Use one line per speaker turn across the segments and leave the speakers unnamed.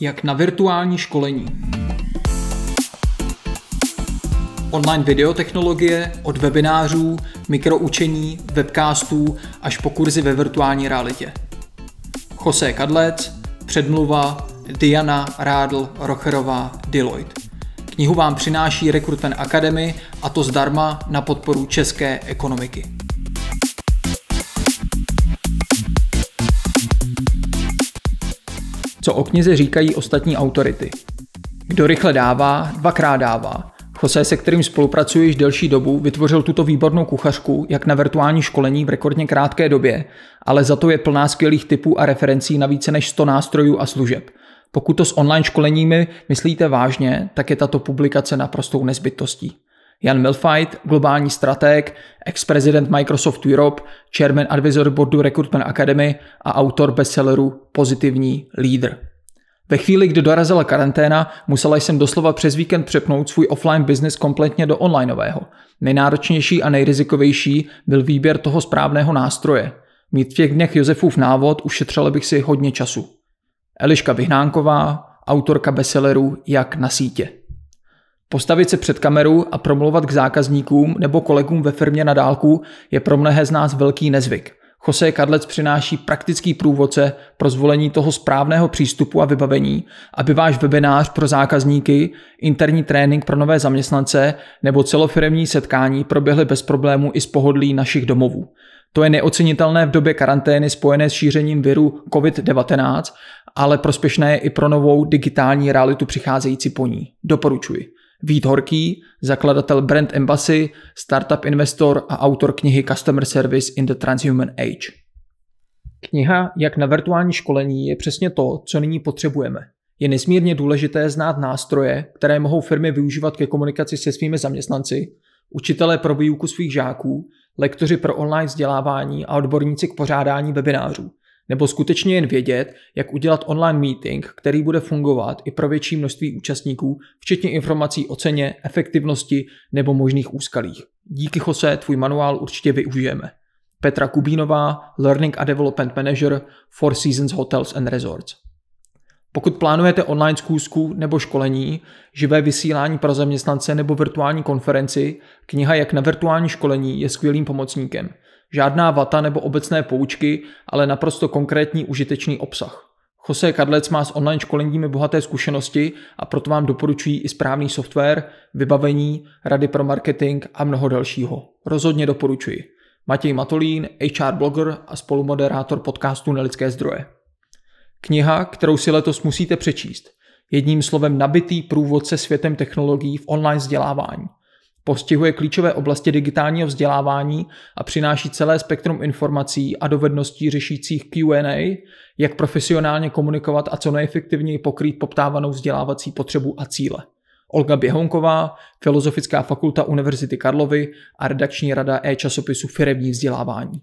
jak na virtuální školení. Online videotechnologie od webinářů, mikroučení, webcastů až po kurzy ve virtuální realitě. Jose Kadlec, Předmluva, Diana Rádl, Rocherová, Deloitte. Knihu vám přináší Recruitment Academy a to zdarma na podporu české ekonomiky. co o knize říkají ostatní autority. Kdo rychle dává, dvakrát dává. Jose, se kterým spolupracuji již delší dobu, vytvořil tuto výbornou kuchařku, jak na virtuální školení v rekordně krátké době, ale za to je plná skvělých typů a referencí na více než 100 nástrojů a služeb. Pokud to s online školeními myslíte vážně, tak je tato publikace naprostou nezbytností. Jan Milfight, globální strateg, ex-prezident Microsoft Europe, chairman advisor boardu Recruitment Academy a autor bestselleru Pozitivní lídr. Ve chvíli, kdy dorazila karanténa, musela jsem doslova přes víkend přepnout svůj offline business kompletně do onlineového. Nejnáročnější a nejrizikovější byl výběr toho správného nástroje. Mít v těch dnech Josefův návod ušetřila bych si hodně času. Eliška Vyhnánková, autorka bestselleru Jak na sítě. Postavit se před kameru a promluvat k zákazníkům nebo kolegům ve firmě na dálku je pro mnohé z nás velký nezvyk. Jose Kadlec přináší praktický průvodce pro zvolení toho správného přístupu a vybavení, aby váš webinář pro zákazníky, interní trénink pro nové zaměstnance nebo celofiremní setkání proběhly bez problémů i z pohodlí našich domovů. To je neocenitelné v době karantény spojené s šířením viru COVID-19, ale prospěšné je i pro novou digitální realitu přicházející po ní. Doporučuji. Vít Horký, zakladatel Brand Embassy, startup investor a autor knihy Customer Service in the Transhuman Age. Kniha Jak na virtuální školení je přesně to, co nyní potřebujeme. Je nesmírně důležité znát nástroje, které mohou firmy využívat ke komunikaci se svými zaměstnanci, učitelé pro výuku svých žáků, lektoři pro online vzdělávání a odborníci k pořádání webinářů – nebo skutečně jen vědět, jak udělat online meeting, který bude fungovat i pro větší množství účastníků, včetně informací o ceně, efektivnosti nebo možných úskalích. Díky Jose, tvůj manuál určitě využijeme. Petra Kubínová, Learning a Development Manager, Four Seasons Hotels and Resorts. Pokud plánujete online zkoušku nebo školení, živé vysílání pro zaměstnance nebo virtuální konferenci, kniha Jak na virtuální školení je skvělým pomocníkem – Žádná vata nebo obecné poučky, ale naprosto konkrétní užitečný obsah. Jose Kadlec má s online školeními bohaté zkušenosti a proto vám doporučuji i správný software, vybavení, rady pro marketing a mnoho dalšího. Rozhodně doporučuji. Matěj Matolín, HR blogger a spolumoderátor podcastu Nelidské zdroje. Kniha, kterou si letos musíte přečíst. Jedním slovem nabitý průvodce světem technologií v online vzdělávání – postihuje klíčové oblasti digitálního vzdělávání a přináší celé spektrum informací a dovedností řešících Q&A, jak profesionálně komunikovat a co nejefektivněji pokrýt poptávanou vzdělávací potřebu a cíle. Olga Běhonková, Filozofická fakulta Univerzity Karlovy a redakční rada e-časopisu Firevní vzdělávání.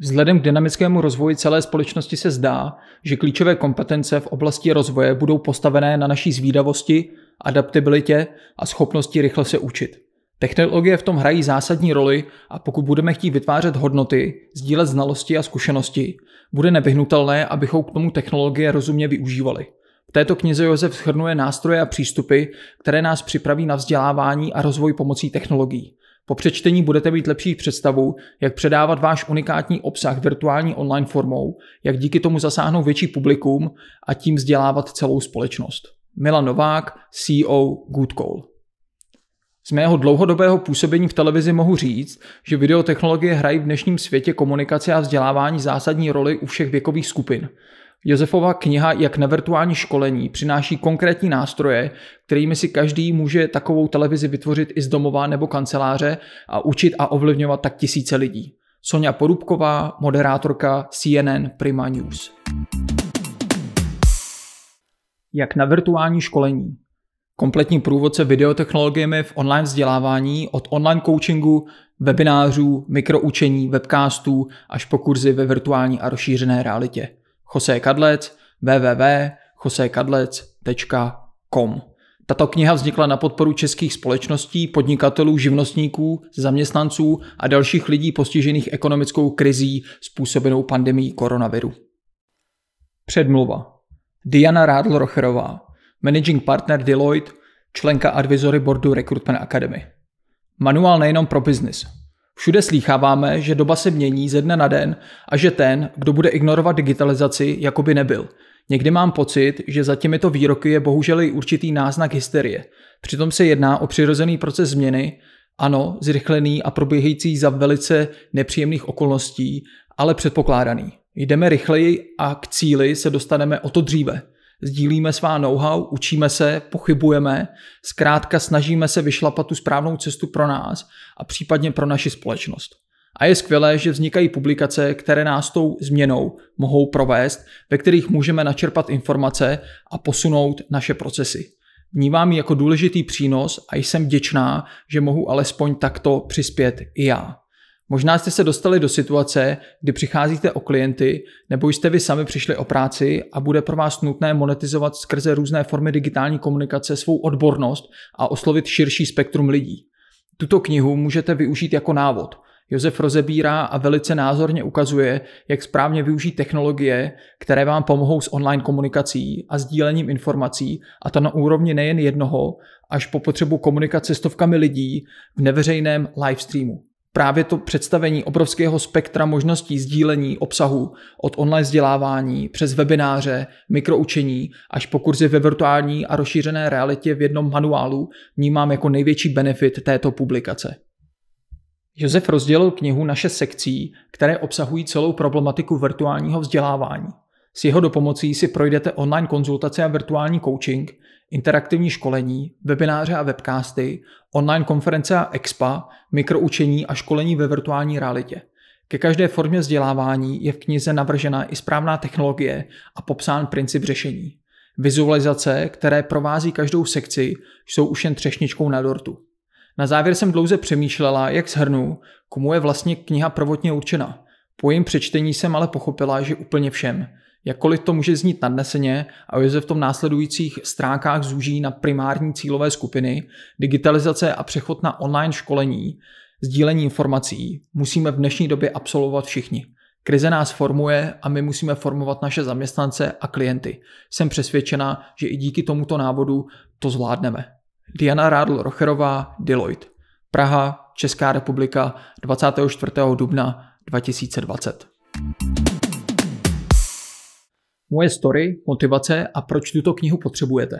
Vzhledem k dynamickému rozvoji celé společnosti se zdá, že klíčové kompetence v oblasti rozvoje budou postavené na naší zvídavosti, adaptabilitě a schopnosti rychle se učit. Technologie v tom hrají zásadní roli a pokud budeme chtít vytvářet hodnoty, sdílet znalosti a zkušenosti, bude nevyhnutelné, abychom k tomu technologie rozumně využívali. V této knize Josef shrnuje nástroje a přístupy, které nás připraví na vzdělávání a rozvoj pomocí technologií. Po přečtení budete mít lepší představu, jak předávat váš unikátní obsah virtuální online formou, jak díky tomu zasáhnout větší publikum a tím vzdělávat celou společnost. Milan Novák, CEO Good Call. Z mého dlouhodobého působení v televizi mohu říct, že videotechnologie hrají v dnešním světě komunikace a vzdělávání zásadní roli u všech věkových skupin. Josefova kniha Jak na virtuální školení přináší konkrétní nástroje, kterými si každý může takovou televizi vytvořit i z domova nebo kanceláře a učit a ovlivňovat tak tisíce lidí. Sonja Porubková, moderátorka CNN Prima News jak na virtuální školení. Kompletní průvodce videotechnologiemi v online vzdělávání od online coachingu, webinářů, mikroučení, webcastů až po kurzy ve virtuální a rozšířené realitě. Jose Kadlec, www.josekadlec.com tato kniha vznikla na podporu českých společností, podnikatelů, živnostníků, zaměstnanců a dalších lidí postižených ekonomickou krizí způsobenou pandemí koronaviru. Předmluva Diana Rádl-Rocherová, managing partner Deloitte, členka advisory boardu Recruitment Academy. Manuál nejenom pro biznis. Všude slýcháváme, že doba se mění ze dne na den a že ten, kdo bude ignorovat digitalizaci, jako by nebyl. Někdy mám pocit, že za těmito výroky je bohužel i určitý náznak hysterie. Přitom se jedná o přirozený proces změny, ano, zrychlený a probíhající za velice nepříjemných okolností, ale předpokládaný. Jdeme rychleji a k cíli se dostaneme o to dříve. Sdílíme svá know-how, učíme se, pochybujeme, zkrátka snažíme se vyšlapat tu správnou cestu pro nás a případně pro naši společnost. A je skvělé, že vznikají publikace, které nás tou změnou mohou provést, ve kterých můžeme načerpat informace a posunout naše procesy. Vnímám ji jako důležitý přínos a jsem vděčná, že mohu alespoň takto přispět i já. Možná jste se dostali do situace, kdy přicházíte o klienty, nebo jste vy sami přišli o práci a bude pro vás nutné monetizovat skrze různé formy digitální komunikace svou odbornost a oslovit širší spektrum lidí. Tuto knihu můžete využít jako návod. Josef rozebírá a velice názorně ukazuje, jak správně využít technologie, které vám pomohou s online komunikací a sdílením informací, a to na úrovni nejen jednoho, až po potřebu komunikace stovkami lidí v neveřejném livestreamu. streamu právě to představení obrovského spektra možností sdílení obsahu od online vzdělávání přes webináře, mikroučení až po kurzy ve virtuální a rozšířené realitě v jednom manuálu vnímám jako největší benefit této publikace. Josef rozdělil knihu na šest sekcí, které obsahují celou problematiku virtuálního vzdělávání. S jeho dopomocí si projdete online konzultace a virtuální coaching, interaktivní školení, webináře a webcasty, online konference a expa, mikroučení a školení ve virtuální realitě. Ke každé formě vzdělávání je v knize navržena i správná technologie a popsán princip řešení. Vizualizace, které provází každou sekci, jsou už jen třešničkou na dortu. Na závěr jsem dlouze přemýšlela, jak shrnu, komu je vlastně kniha prvotně určena. Po jejím přečtení jsem ale pochopila, že úplně všem – Jakkoliv to může znít nadneseně, se v tom následujících stránkách zúží na primární cílové skupiny, digitalizace a přechod na online školení, sdílení informací musíme v dnešní době absolvovat všichni. Krize nás formuje a my musíme formovat naše zaměstnance a klienty. Jsem přesvědčena, že i díky tomuto návodu to zvládneme. Diana Rádl Rocherová, Deloitte. Praha, Česká republika, 24. dubna 2020 moje story, motivace a proč tuto knihu potřebujete.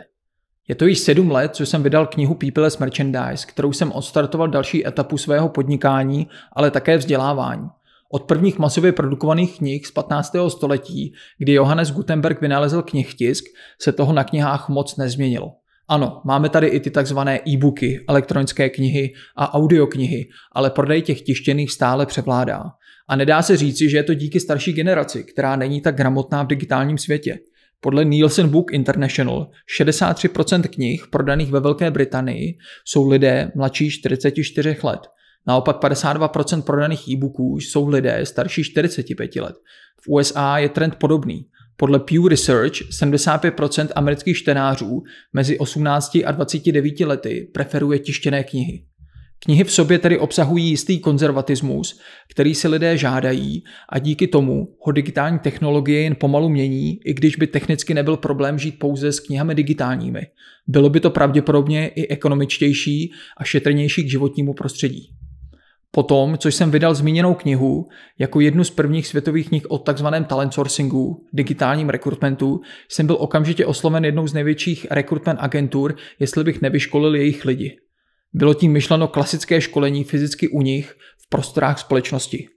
Je to již sedm let, co jsem vydal knihu People's Merchandise, kterou jsem odstartoval další etapu svého podnikání, ale také vzdělávání. Od prvních masově produkovaných knih z 15. století, kdy Johannes Gutenberg vynalezl knihtisk, se toho na knihách moc nezměnilo. Ano, máme tady i ty takzvané e-booky, elektronické knihy a audioknihy, ale prodej těch tištěných stále převládá. A nedá se říci, že je to díky starší generaci, která není tak gramotná v digitálním světě. Podle Nielsen Book International 63% knih prodaných ve Velké Británii jsou lidé mladší 44 let. Naopak 52% prodaných e-booků jsou lidé starší 45 let. V USA je trend podobný. Podle Pew Research 75% amerických čtenářů mezi 18 a 29 lety preferuje tištěné knihy. Knihy v sobě tedy obsahují jistý konzervatismus, který si lidé žádají a díky tomu ho digitální technologie jen pomalu mění, i když by technicky nebyl problém žít pouze s knihami digitálními. Bylo by to pravděpodobně i ekonomičtější a šetrnější k životnímu prostředí. Potom, což jsem vydal zmíněnou knihu, jako jednu z prvních světových knih o tzv. talent sourcingu, digitálním rekrutmentu, jsem byl okamžitě osloven jednou z největších rekrutment agentur, jestli bych nevyškolil jejich lidi. Bylo tím myšleno klasické školení fyzicky u nich v prostorách společnosti.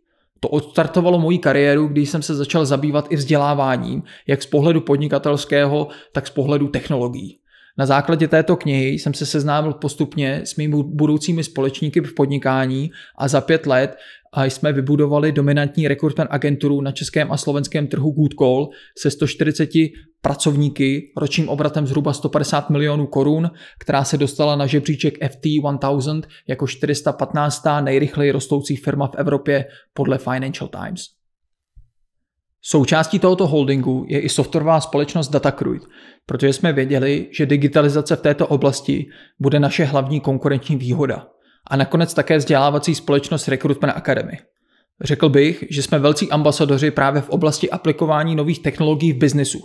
To odstartovalo moji kariéru, když jsem se začal zabývat i vzděláváním, jak z pohledu podnikatelského, tak z pohledu technologií. Na základě této knihy jsem se seznámil postupně s mými budoucími společníky v podnikání a za pět let a jsme vybudovali dominantní rekrutment agenturu na českém a slovenském trhu Good Call se 140 pracovníky ročním obratem zhruba 150 milionů korun, která se dostala na žebříček FT1000 jako 415. nejrychleji rostoucí firma v Evropě podle Financial Times. Součástí tohoto holdingu je i softwarová společnost DataCruid, protože jsme věděli, že digitalizace v této oblasti bude naše hlavní konkurenční výhoda – a nakonec také vzdělávací společnost Recruitment Academy. Řekl bych, že jsme velcí ambasadoři právě v oblasti aplikování nových technologií v biznesu.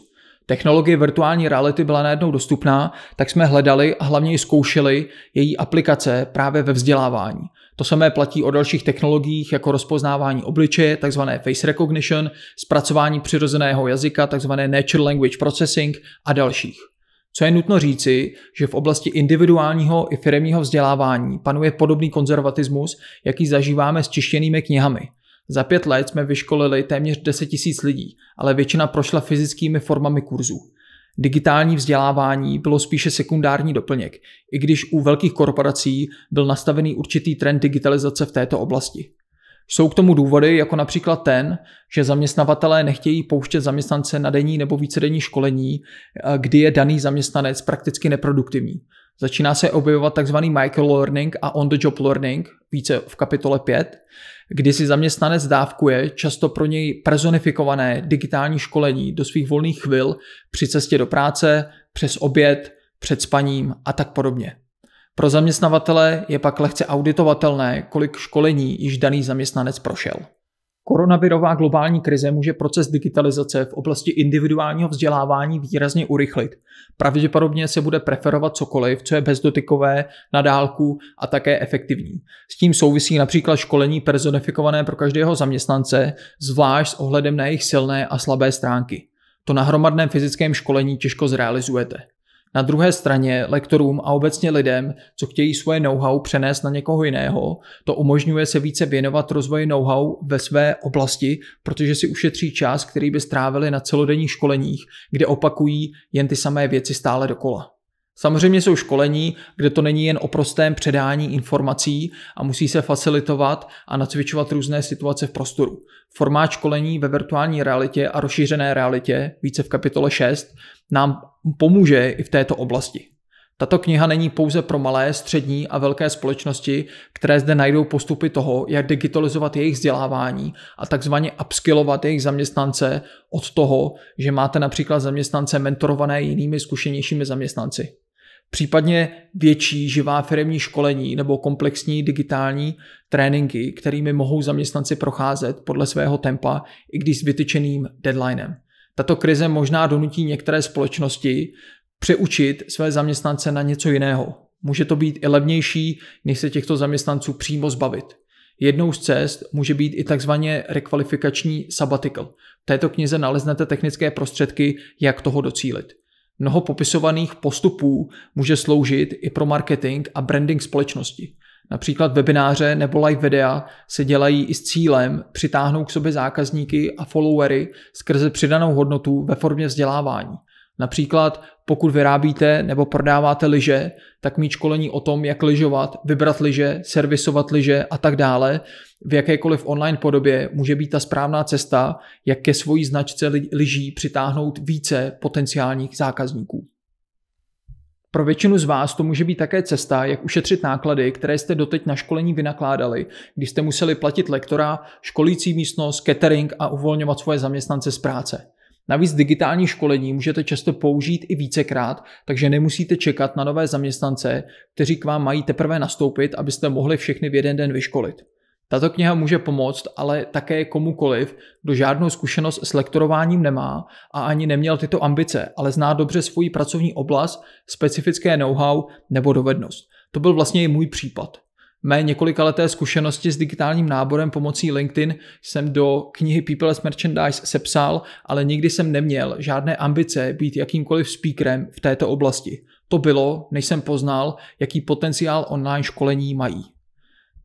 Technologie virtuální reality byla najednou dostupná, tak jsme hledali a hlavně ji zkoušeli její aplikace právě ve vzdělávání. To samé platí o dalších technologiích jako rozpoznávání obličeje, takzvané face recognition, zpracování přirozeného jazyka, takzvané natural language processing a dalších. Co je nutno říci, že v oblasti individuálního i firmního vzdělávání panuje podobný konzervatismus, jaký zažíváme s čištěnými knihami. Za pět let jsme vyškolili téměř 10 000 lidí, ale většina prošla fyzickými formami kurzů. Digitální vzdělávání bylo spíše sekundární doplněk, i když u velkých korporací byl nastavený určitý trend digitalizace v této oblasti. Jsou k tomu důvody, jako například ten, že zaměstnavatelé nechtějí pouštět zaměstnance na denní nebo vícedenní školení, eh, kdy je daný zaměstnanec prakticky neproduktivní. Začíná se objevovat tzv. microlearning a on-the-job learning, více v kapitole 5, kdy si zaměstnanec dávkuje často pro něj personifikované digitální školení do svých volných chvil při cestě do práce, přes oběd, před spaním a tak podobně. Pro zaměstnavatele je pak lehce auditovatelné, kolik školení již daný zaměstnanec prošel. Koronavirová globální krize může proces digitalizace v oblasti individuálního vzdělávání výrazně urychlit. Pravděpodobně se bude preferovat cokoliv, co je bezdotykové, na dálku a také efektivní. S tím souvisí například školení personifikované pro každého zaměstnance, zvlášť s ohledem na jejich silné a slabé stránky. To na hromadném fyzickém školení těžko zrealizujete. Na druhé straně lektorům a obecně lidem, co chtějí svoje know-how přenést na někoho jiného, to umožňuje se více věnovat rozvoji know-how ve své oblasti, protože si ušetří čas, který by strávili na celodenních školeních, kde opakují jen ty samé věci stále dokola. Samozřejmě jsou školení, kde to není jen o prostém předání informací a musí se facilitovat a nacvičovat různé situace v prostoru. Formát školení ve virtuální realitě a rozšířené realitě, více v kapitole 6, nám pomůže i v této oblasti. Tato kniha není pouze pro malé, střední a velké společnosti, které zde najdou postupy toho, jak digitalizovat jejich vzdělávání a takzvaně upskillovat jejich zaměstnance od toho, že máte například zaměstnance mentorované jinými zkušenějšími zaměstnanci. Případně větší živá firmní školení nebo komplexní digitální tréninky, kterými mohou zaměstnanci procházet podle svého tempa i když s vytyčeným deadlinem. Tato krize možná donutí některé společnosti přeučit své zaměstnance na něco jiného. Může to být i levnější, než se těchto zaměstnanců přímo zbavit. Jednou z cest může být i tzv. rekvalifikační sabbatical. V této knize naleznete technické prostředky, jak toho docílit. Mnoho popisovaných postupů může sloužit i pro marketing a branding společnosti. Například webináře nebo live videa se dělají i s cílem přitáhnout k sobě zákazníky a followery skrze přidanou hodnotu ve formě vzdělávání. Například pokud vyrábíte nebo prodáváte lyže, tak mít školení o tom, jak lyžovat, vybrat lyže, servisovat lyže a tak dále v jakékoliv online podobě může být ta správná cesta, jak ke svojí značce lyží přitáhnout více potenciálních zákazníků. Pro většinu z vás to může být také cesta, jak ušetřit náklady, které jste doteď na školení vynakládali, když jste museli platit lektora, školící místnost, catering a uvolňovat svoje zaměstnance z práce. Navíc digitální školení můžete často použít i vícekrát, takže nemusíte čekat na nové zaměstnance, kteří k vám mají teprve nastoupit, abyste mohli všechny v jeden den vyškolit. Tato kniha může pomoct, ale také komukoliv, kdo žádnou zkušenost s lektorováním nemá a ani neměl tyto ambice, ale zná dobře svoji pracovní oblast, specifické know-how nebo dovednost. To byl vlastně i můj případ. Mé několikaleté zkušenosti s digitálním náborem pomocí LinkedIn jsem do knihy People as Merchandise sepsal, ale nikdy jsem neměl žádné ambice být jakýmkoliv speakerem v této oblasti. To bylo, než jsem poznal, jaký potenciál online školení mají.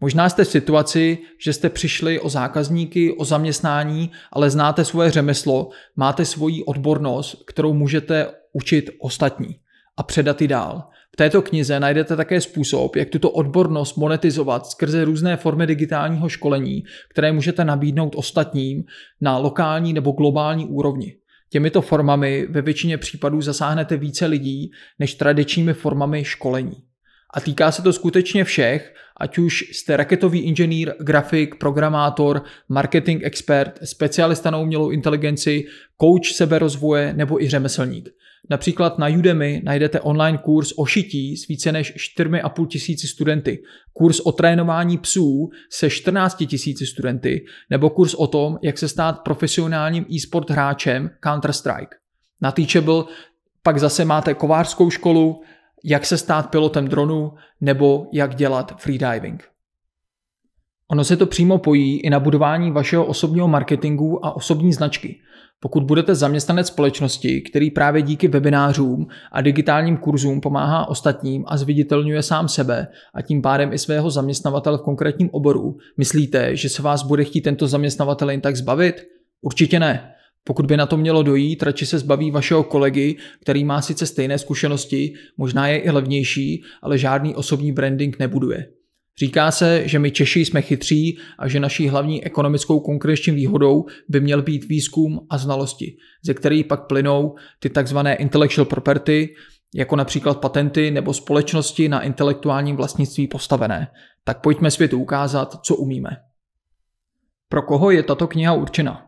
Možná jste v situaci, že jste přišli o zákazníky, o zaměstnání, ale znáte svoje řemeslo, máte svoji odbornost, kterou můžete učit ostatní a předat ji dál. V této knize najdete také způsob, jak tuto odbornost monetizovat skrze různé formy digitálního školení, které můžete nabídnout ostatním na lokální nebo globální úrovni. Těmito formami ve většině případů zasáhnete více lidí než tradičními formami školení a týká se to skutečně všech, ať už jste raketový inženýr, grafik, programátor, marketing expert, specialista na umělou inteligenci, coach seberozvoje nebo i řemeslník. Například na Udemy najdete online kurz o šití s více než 4,5 tisíci studenty, kurz o trénování psů se 14 tisíci studenty nebo kurz o tom, jak se stát profesionálním e-sport hráčem Counter-Strike. Na Teachable pak zase máte kovářskou školu, jak se stát pilotem dronu nebo jak dělat freediving. Ono se to přímo pojí i na budování vašeho osobního marketingu a osobní značky. Pokud budete zaměstnanec společnosti, který právě díky webinářům a digitálním kurzům pomáhá ostatním a zviditelňuje sám sebe a tím pádem i svého zaměstnavatele v konkrétním oboru, myslíte, že se vás bude chtít tento zaměstnavatel jen tak zbavit? Určitě ne. Pokud by na to mělo dojít, radši se zbaví vašeho kolegy, který má sice stejné zkušenosti, možná je i levnější, ale žádný osobní branding nebuduje. Říká se, že my Češi jsme chytří a že naší hlavní ekonomickou konkrétní výhodou by měl být výzkum a znalosti, ze kterých pak plynou ty tzv. intellectual property, jako například patenty nebo společnosti na intelektuálním vlastnictví postavené. Tak pojďme světu ukázat, co umíme. Pro koho je tato kniha určena?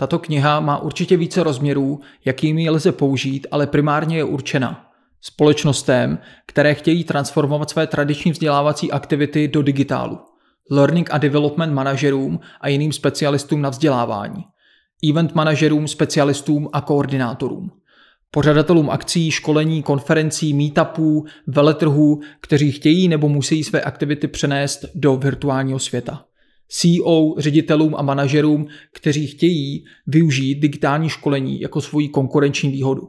Tato kniha má určitě více rozměrů, jakými lze použít, ale primárně je určena společnostem, které chtějí transformovat své tradiční vzdělávací aktivity do digitálu, learning a development manažerům a jiným specialistům na vzdělávání, event manažerům, specialistům a koordinátorům, pořadatelům akcí, školení, konferencí, meetupů, veletrhů, kteří chtějí nebo musí své aktivity přenést do virtuálního světa. CEO, ředitelům a manažerům, kteří chtějí využít digitální školení jako svoji konkurenční výhodu.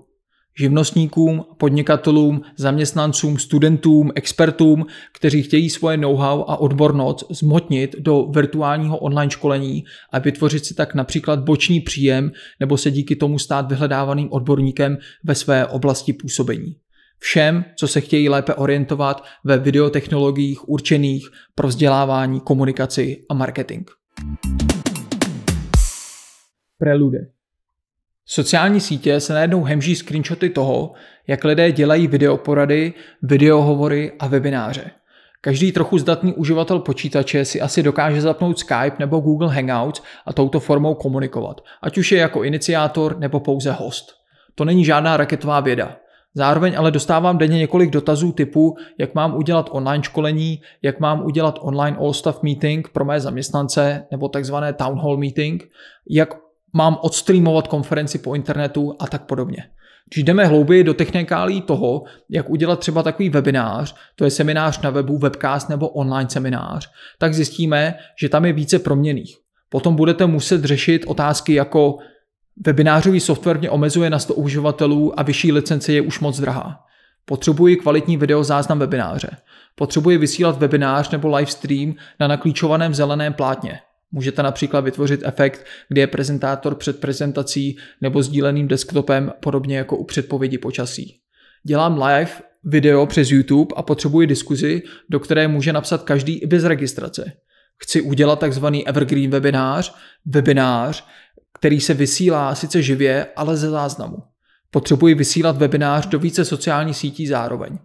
Živnostníkům, podnikatelům, zaměstnancům, studentům, expertům, kteří chtějí svoje know-how a odbornost zmotnit do virtuálního online školení a vytvořit si tak například boční příjem nebo se díky tomu stát vyhledávaným odborníkem ve své oblasti působení všem, co se chtějí lépe orientovat ve videotechnologiích určených pro vzdělávání, komunikaci a marketing. Prelude. Sociální sítě se najednou hemží screenshoty toho, jak lidé dělají videoporady, videohovory a webináře. Každý trochu zdatný uživatel počítače si asi dokáže zapnout Skype nebo Google Hangouts a touto formou komunikovat, ať už je jako iniciátor nebo pouze host. To není žádná raketová věda. Zároveň ale dostávám denně několik dotazů typu, jak mám udělat online školení, jak mám udělat online all-staff meeting pro mé zaměstnance nebo takzvané town hall meeting, jak mám odstreamovat konferenci po internetu a tak podobně. Když jdeme hlouběji do technikálí toho, jak udělat třeba takový webinář, to je seminář na webu, webcast nebo online seminář, tak zjistíme, že tam je více proměných. Potom budete muset řešit otázky jako Webinářový software mě omezuje na 100 uživatelů a vyšší licence je už moc drahá. Potřebuji kvalitní videozáznam webináře. Potřebuji vysílat webinář nebo live stream na naklíčovaném zeleném plátně. Můžete například vytvořit efekt, kdy je prezentátor před prezentací nebo sdíleným desktopem, podobně jako u předpovědi počasí. Dělám live video přes YouTube a potřebuji diskuzi, do které může napsat každý i bez registrace. Chci udělat takzvaný evergreen webinář, webinář, který se vysílá sice živě, ale ze záznamu. Potřebuji vysílat webinář do více sociálních sítí zároveň.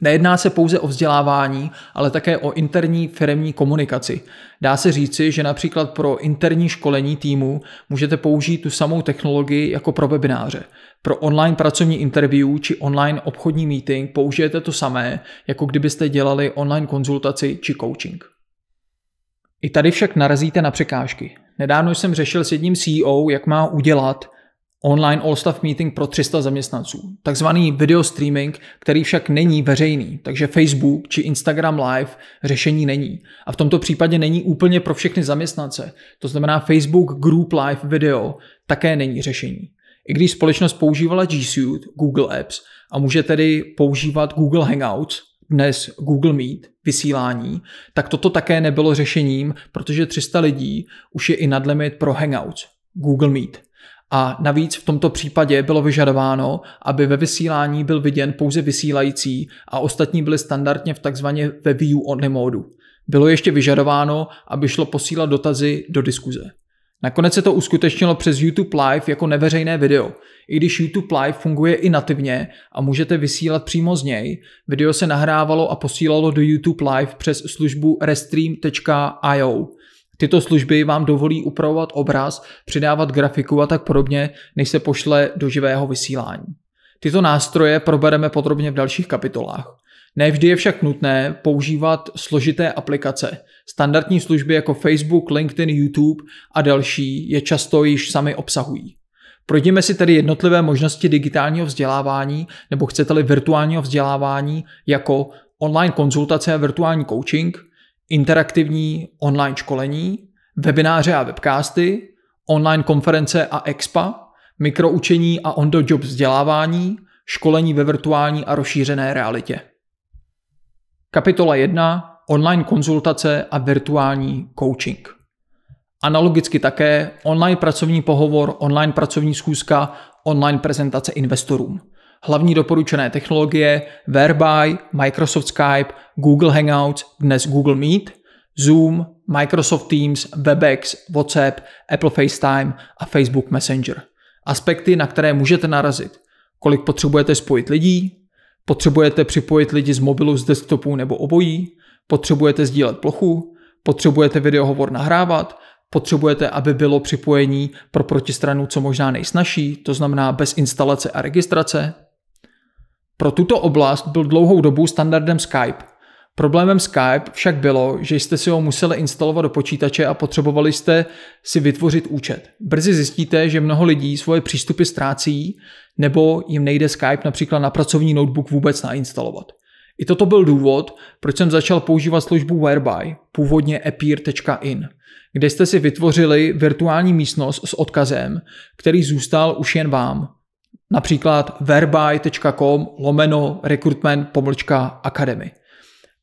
Nejedná se pouze o vzdělávání, ale také o interní firmní komunikaci. Dá se říci, že například pro interní školení týmu můžete použít tu samou technologii jako pro webináře. Pro online pracovní interview či online obchodní meeting použijete to samé, jako kdybyste dělali online konzultaci či coaching. I tady však narazíte na překážky. Nedávno jsem řešil s jedním CEO, jak má udělat online all-staff meeting pro 300 zaměstnanců, takzvaný video streaming, který však není veřejný, takže Facebook či Instagram Live řešení není. A v tomto případě není úplně pro všechny zaměstnance, to znamená Facebook Group Live Video také není řešení. I když společnost používala G Suite, Google Apps a může tedy používat Google Hangouts, dnes Google Meet, vysílání, tak toto také nebylo řešením, protože 300 lidí už je i nad limit pro Hangouts, Google Meet. A navíc v tomto případě bylo vyžadováno, aby ve vysílání byl viděn pouze vysílající a ostatní byli standardně v takzvaně ve view only módu. Bylo ještě vyžadováno, aby šlo posílat dotazy do diskuze. Nakonec se to uskutečnilo přes YouTube Live jako neveřejné video, i když YouTube Live funguje i nativně a můžete vysílat přímo z něj, video se nahrávalo a posílalo do YouTube Live přes službu restream.io. Tyto služby vám dovolí upravovat obraz, přidávat grafiku a tak podobně, než se pošle do živého vysílání. Tyto nástroje probereme podrobně v dalších kapitolách. Nevždy je však nutné používat složité aplikace. Standardní služby jako Facebook, LinkedIn, YouTube a další je často již sami obsahují. Projdeme si tedy jednotlivé možnosti digitálního vzdělávání nebo chcete-li virtuálního vzdělávání jako online konzultace a virtuální coaching, interaktivní online školení, webináře a webcasty, online konference a expa, mikroučení a on-the-job vzdělávání, školení ve virtuální a rozšířené realitě. Kapitola 1. Online konzultace a virtuální coaching. Analogicky také online pracovní pohovor, online pracovní schůzka, online prezentace investorům. Hlavní doporučené technologie Verbuy, Microsoft Skype, Google Hangouts, dnes Google Meet, Zoom, Microsoft Teams, WebEx, WhatsApp, Apple FaceTime a Facebook Messenger. Aspekty, na které můžete narazit. Kolik potřebujete spojit lidí, potřebujete připojit lidi z mobilu, z desktopu nebo obojí, potřebujete sdílet plochu, potřebujete videohovor nahrávat, potřebujete, aby bylo připojení pro protistranu co možná nejsnažší, to znamená bez instalace a registrace. Pro tuto oblast byl dlouhou dobu standardem Skype. Problémem Skype však bylo, že jste si ho museli instalovat do počítače a potřebovali jste si vytvořit účet. Brzy zjistíte, že mnoho lidí svoje přístupy ztrácí nebo jim nejde Skype například na pracovní notebook vůbec nainstalovat. I toto byl důvod, proč jsem začal používat službu Whereby, původně appear.in kde jste si vytvořili virtuální místnost s odkazem, který zůstal už jen vám. Například verby.com lomeno recruitment pomlčka academy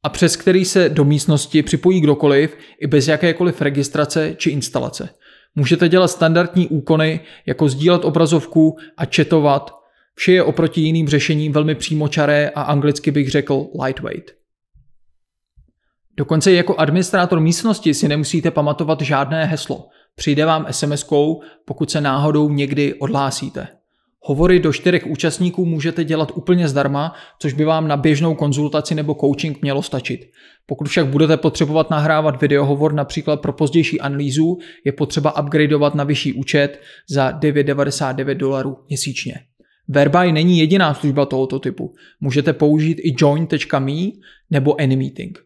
a přes který se do místnosti připojí kdokoliv i bez jakékoliv registrace či instalace. Můžete dělat standardní úkony, jako sdílet obrazovku a četovat. Vše je oproti jiným řešením velmi přímočaré a anglicky bych řekl lightweight. Dokonce jako administrátor místnosti si nemusíte pamatovat žádné heslo. Přijde vám SMS-kou, pokud se náhodou někdy odhlásíte. Hovory do čtyřech účastníků můžete dělat úplně zdarma, což by vám na běžnou konzultaci nebo coaching mělo stačit. Pokud však budete potřebovat nahrávat videohovor například pro pozdější analýzu, je potřeba upgradeovat na vyšší účet za 9,99 dolarů měsíčně. Verby není jediná služba tohoto typu. Můžete použít i join.me nebo AnyMeeting.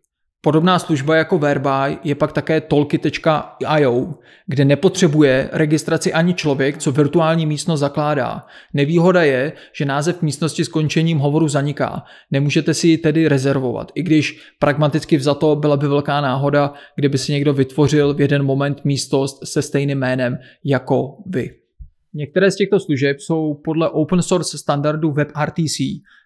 Podobná služba jako Verbuy je pak také tolky.io, kde nepotřebuje registraci ani člověk, co virtuální místnost zakládá. Nevýhoda je, že název místnosti s končením hovoru zaniká. Nemůžete si ji tedy rezervovat, i když pragmaticky vzato byla by velká náhoda, kdyby si někdo vytvořil v jeden moment místnost se stejným jménem jako vy. Některé z těchto služeb jsou podle open source standardu WebRTC,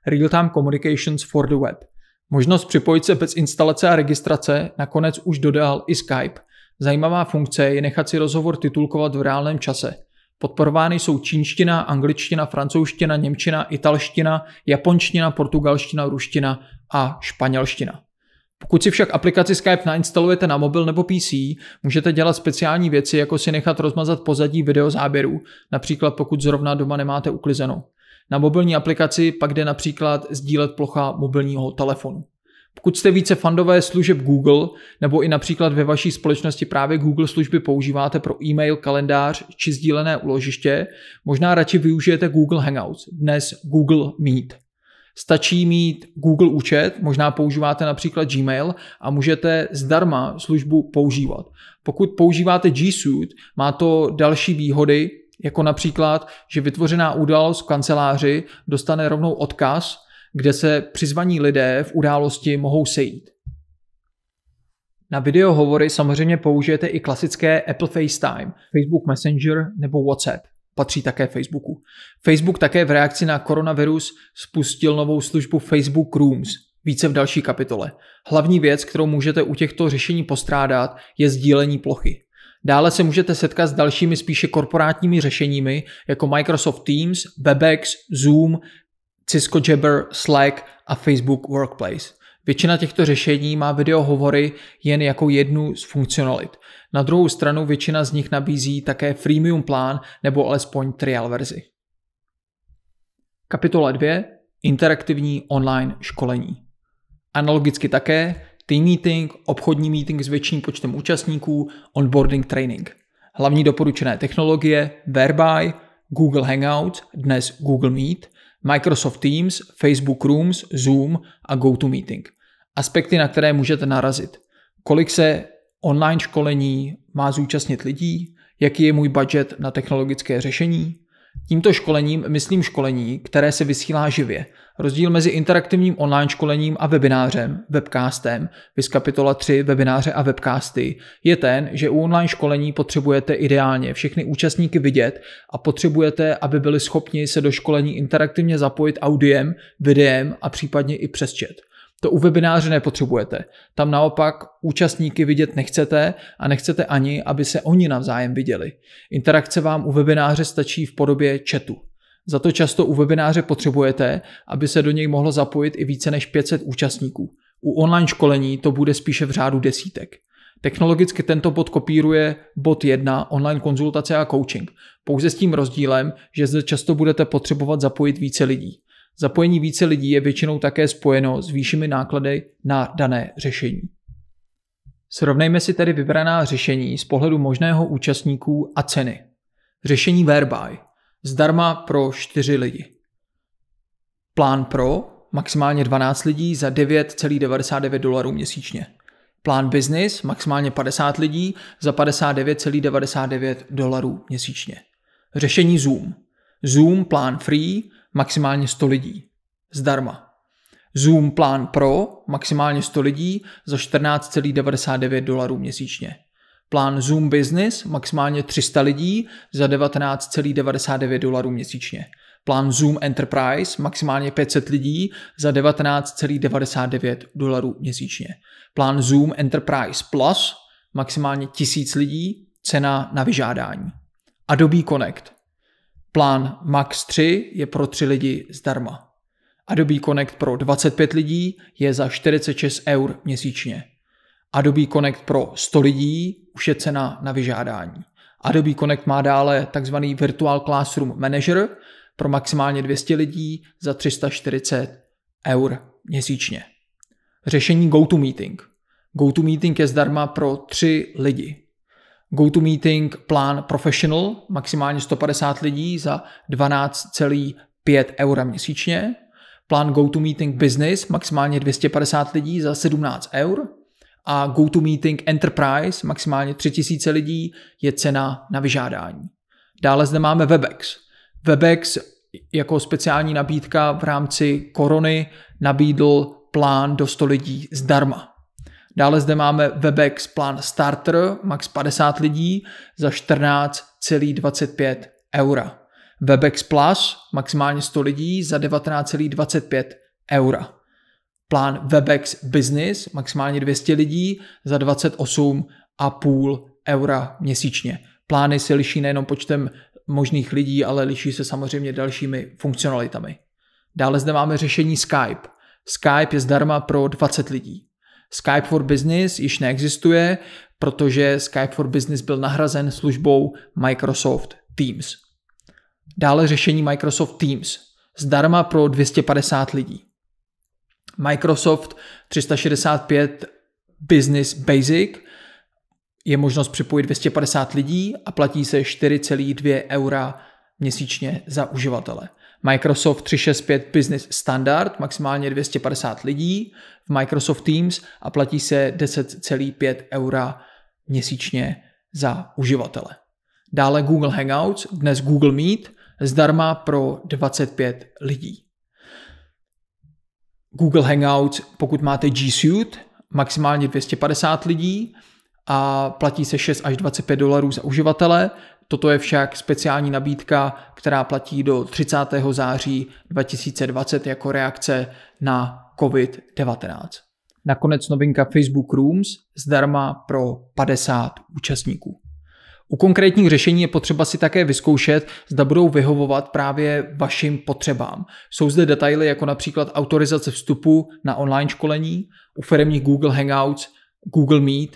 Real Time Communications for the Web. Možnost připojit se bez instalace a registrace nakonec už dodal i Skype. Zajímavá funkce je nechat si rozhovor titulkovat v reálném čase. Podporovány jsou čínština, angličtina, francouzština, němčina, italština, japonština, portugalština, ruština a španělština. Pokud si však aplikaci Skype nainstalujete na mobil nebo PC, můžete dělat speciální věci, jako si nechat rozmazat pozadí videozáběrů, například pokud zrovna doma nemáte uklizeno. Na mobilní aplikaci pak jde například sdílet plocha mobilního telefonu. Pokud jste více fandové služeb Google, nebo i například ve vaší společnosti právě Google služby používáte pro e-mail, kalendář či sdílené uložiště, možná radši využijete Google Hangouts, dnes Google Meet. Stačí mít Google účet, možná používáte například Gmail a můžete zdarma službu používat. Pokud používáte G Suite, má to další výhody, jako například, že vytvořená událost v kanceláři dostane rovnou odkaz, kde se přizvaní lidé v události mohou sejít. Na videohovory samozřejmě použijete i klasické Apple FaceTime, Facebook Messenger nebo WhatsApp. Patří také Facebooku. Facebook také v reakci na koronavirus spustil novou službu Facebook Rooms, více v další kapitole. Hlavní věc, kterou můžete u těchto řešení postrádat, je sdílení plochy. Dále se můžete setkat s dalšími spíše korporátními řešeními jako Microsoft Teams, Webex, Zoom, Cisco Jabber, Slack a Facebook Workplace. Většina těchto řešení má videohovory jen jako jednu z funkcionalit. Na druhou stranu většina z nich nabízí také freemium plán nebo alespoň trial verzi. Kapitola 2. Interaktivní online školení. Analogicky také Team meeting, obchodní meeting s větším počtem účastníků, onboarding training. Hlavní doporučené technologie Verby, Google Hangouts, dnes Google Meet, Microsoft Teams, Facebook Rooms, Zoom a GoToMeeting. Aspekty, na které můžete narazit. Kolik se online školení má zúčastnit lidí, jaký je můj budget na technologické řešení, Tímto školením myslím školení, které se vysílá živě. Rozdíl mezi interaktivním online školením a webinářem, webcastem, vys kapitola 3 webináře a webcasty, je ten, že u online školení potřebujete ideálně všechny účastníky vidět a potřebujete, aby byli schopni se do školení interaktivně zapojit audiem, videem a případně i přes chat. To u webináře nepotřebujete. Tam naopak účastníky vidět nechcete a nechcete ani, aby se oni navzájem viděli. Interakce vám u webináře stačí v podobě chatu. Za to často u webináře potřebujete, aby se do něj mohlo zapojit i více než 500 účastníků. U online školení to bude spíše v řádu desítek. Technologicky tento bod kopíruje bod 1 online konzultace a coaching, pouze s tím rozdílem, že zde často budete potřebovat zapojit více lidí. Zapojení více lidí je většinou také spojeno s výššími náklady na dané řešení. Srovnejme si tedy vybraná řešení z pohledu možného účastníků a ceny. Řešení Whereby zdarma pro 4 lidi. Plán Pro maximálně 12 lidí za 9,99 dolarů měsíčně. Plán Business maximálně 50 lidí za 59,99 dolarů měsíčně. Řešení Zoom. Zoom plán Free maximálně 100 lidí. Zdarma. Zoom Plán Pro maximálně 100 lidí za 14,99 dolarů měsíčně. Plán Zoom Business maximálně 300 lidí za 19,99 dolarů měsíčně. Plán Zoom Enterprise maximálně 500 lidí za 19,99 dolarů měsíčně. Plán Zoom Enterprise Plus maximálně 1000 lidí, cena na vyžádání. Adobe Connect Plán Max 3 je pro 3 lidi zdarma. Adobe Connect pro 25 lidí je za 46 eur měsíčně. Adobe Connect pro 100 lidí už je cena na vyžádání. Adobe Connect má dále tzv. Virtual Classroom Manager pro maximálně 200 lidí za 340 eur měsíčně. Řešení GoToMeeting. GoToMeeting je zdarma pro 3 lidi. GoToMeeting plán Professional, maximálně 150 lidí za 12,5 eura měsíčně. Plán GoToMeeting Business, maximálně 250 lidí za 17 eur. A GoToMeeting Enterprise, maximálně 3000 lidí, je cena na vyžádání. Dále zde máme Webex. Webex jako speciální nabídka v rámci korony nabídl plán do 100 lidí zdarma. Dále zde máme Webex plán Starter, max 50 lidí za 14,25 eura. Webex Plus, maximálně 100 lidí za 19,25 eura. Plán Webex Business, maximálně 200 lidí za 28,5 eura měsíčně. Plány se liší nejenom počtem možných lidí, ale liší se samozřejmě dalšími funkcionalitami. Dále zde máme řešení Skype. Skype je zdarma pro 20 lidí. Skype for Business již neexistuje, protože Skype for Business byl nahrazen službou Microsoft Teams. Dále řešení Microsoft Teams zdarma pro 250 lidí. Microsoft 365 Business Basic je možnost připojit 250 lidí a platí se 4,2 eura měsíčně za uživatele. Microsoft 365 Business Standard, maximálně 250 lidí v Microsoft Teams a platí se 10,5 eura měsíčně za uživatele. Dále Google Hangouts, dnes Google Meet, zdarma pro 25 lidí. Google Hangouts, pokud máte G Suite, maximálně 250 lidí a platí se 6 až 25 dolarů za uživatele. Toto je však speciální nabídka, která platí do 30. září 2020 jako reakce na COVID-19. Nakonec novinka Facebook Rooms zdarma pro 50 účastníků. U konkrétních řešení je potřeba si také vyzkoušet, zda budou vyhovovat právě vašim potřebám. Jsou zde detaily jako například autorizace vstupu na online školení, u firmních Google Hangouts, Google Meet,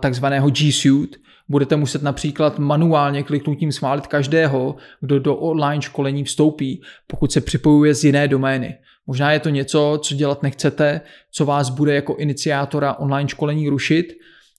takzvaného G Suite, Budete muset například manuálně kliknutím schválit každého, kdo do online školení vstoupí, pokud se připojuje z jiné domény. Možná je to něco, co dělat nechcete, co vás bude jako iniciátora online školení rušit.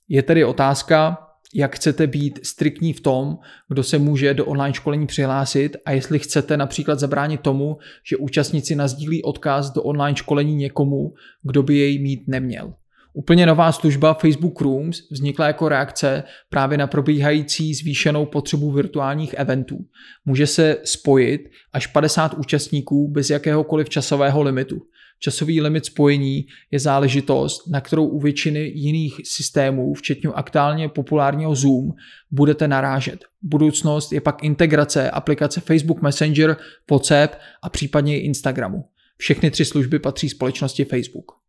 Je tedy otázka, jak chcete být striktní v tom, kdo se může do online školení přihlásit a jestli chcete například zabránit tomu, že účastníci nazdílí odkaz do online školení někomu, kdo by jej mít neměl. Úplně nová služba Facebook Rooms vznikla jako reakce právě na probíhající zvýšenou potřebu virtuálních eventů. Může se spojit až 50 účastníků bez jakéhokoliv časového limitu. Časový limit spojení je záležitost, na kterou u většiny jiných systémů, včetně aktuálně populárního Zoom, budete narážet. Budoucnost je pak integrace aplikace Facebook Messenger, WhatsApp a případně i Instagramu. Všechny tři služby patří společnosti Facebook.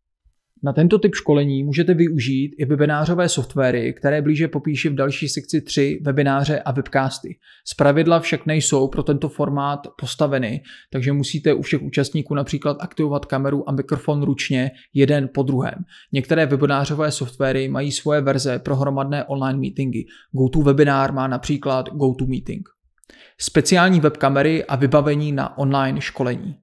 Na tento typ školení můžete využít i webinářové softwary, které blíže popíši v další sekci 3 webináře a webcasty. Zpravidla však nejsou pro tento formát postaveny, takže musíte u všech účastníků například aktivovat kameru a mikrofon ručně jeden po druhém. Některé webinářové softwary mají svoje verze pro hromadné online meetingy. GoToWebinar má například GoToMeeting. Speciální webkamery a vybavení na online školení.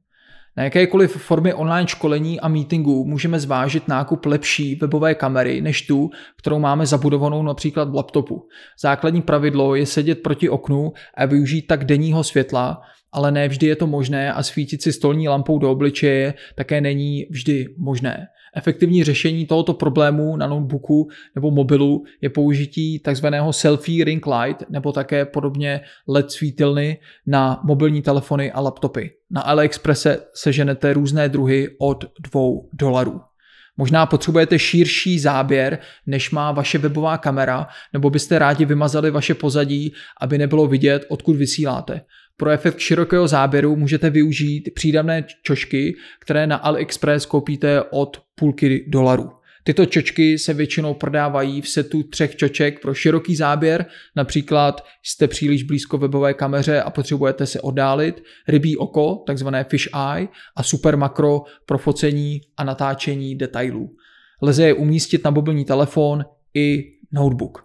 Na jakékoliv formy online školení a meetingu můžeme zvážit nákup lepší webové kamery než tu, kterou máme zabudovanou například v laptopu. Základní pravidlo je sedět proti oknu a využít tak denního světla, ale ne vždy je to možné a svítit si stolní lampou do obličeje také není vždy možné. Efektivní řešení tohoto problému na notebooku nebo mobilu je použití takzvaného selfie ring light nebo také podobně LED svítilny na mobilní telefony a laptopy. Na AliExpress seženete různé druhy od 2 dolarů. Možná potřebujete širší záběr, než má vaše webová kamera, nebo byste rádi vymazali vaše pozadí, aby nebylo vidět, odkud vysíláte. Pro efekt širokého záběru můžete využít přídavné čočky, které na AliExpress koupíte od půlky dolarů. Tyto čočky se většinou prodávají v setu třech čoček pro široký záběr, například jste příliš blízko webové kameře a potřebujete se oddálit, rybí oko, takzvané fish eye a super makro pro focení a natáčení detailů. Lze je umístit na mobilní telefon i notebook.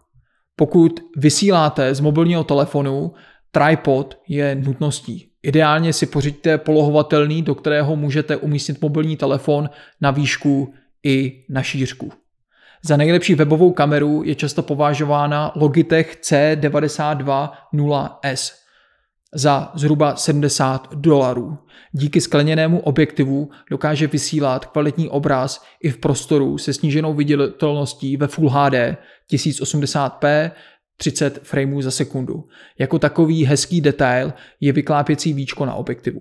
Pokud vysíláte z mobilního telefonu, Tripod je nutností. Ideálně si pořiďte polohovatelný, do kterého můžete umístit mobilní telefon na výšku i na šířku. Za nejlepší webovou kameru je často považována Logitech C920S za zhruba 70 dolarů. Díky skleněnému objektivu dokáže vysílat kvalitní obraz i v prostoru se sníženou viditelností ve Full HD 1080p 30 frameů za sekundu. Jako takový hezký detail je vyklápěcí víčko na objektivu.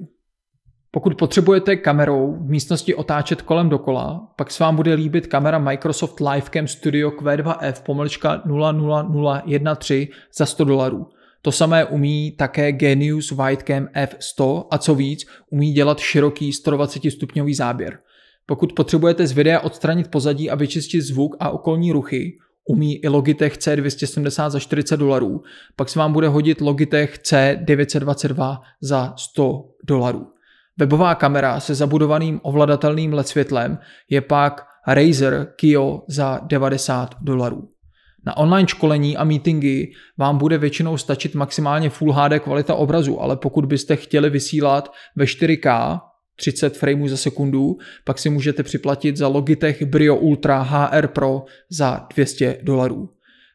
Pokud potřebujete kamerou v místnosti otáčet kolem dokola, pak s vám bude líbit kamera Microsoft Livecam Studio Q2F pomlčka 00013 za 100 dolarů. To samé umí také Genius Widecam F100 a co víc, umí dělat široký 120 stupňový záběr. Pokud potřebujete z videa odstranit pozadí a vyčistit zvuk a okolní ruchy, umí i Logitech C270 za 40 dolarů, pak se vám bude hodit Logitech C922 za 100 dolarů. Webová kamera se zabudovaným ovladatelným LED světlem je pak Razer Kio za 90 dolarů. Na online školení a meetingy vám bude většinou stačit maximálně Full HD kvalita obrazu, ale pokud byste chtěli vysílat ve 4K 30 frameů za sekundu, pak si můžete připlatit za Logitech Brio Ultra HR Pro za 200 dolarů.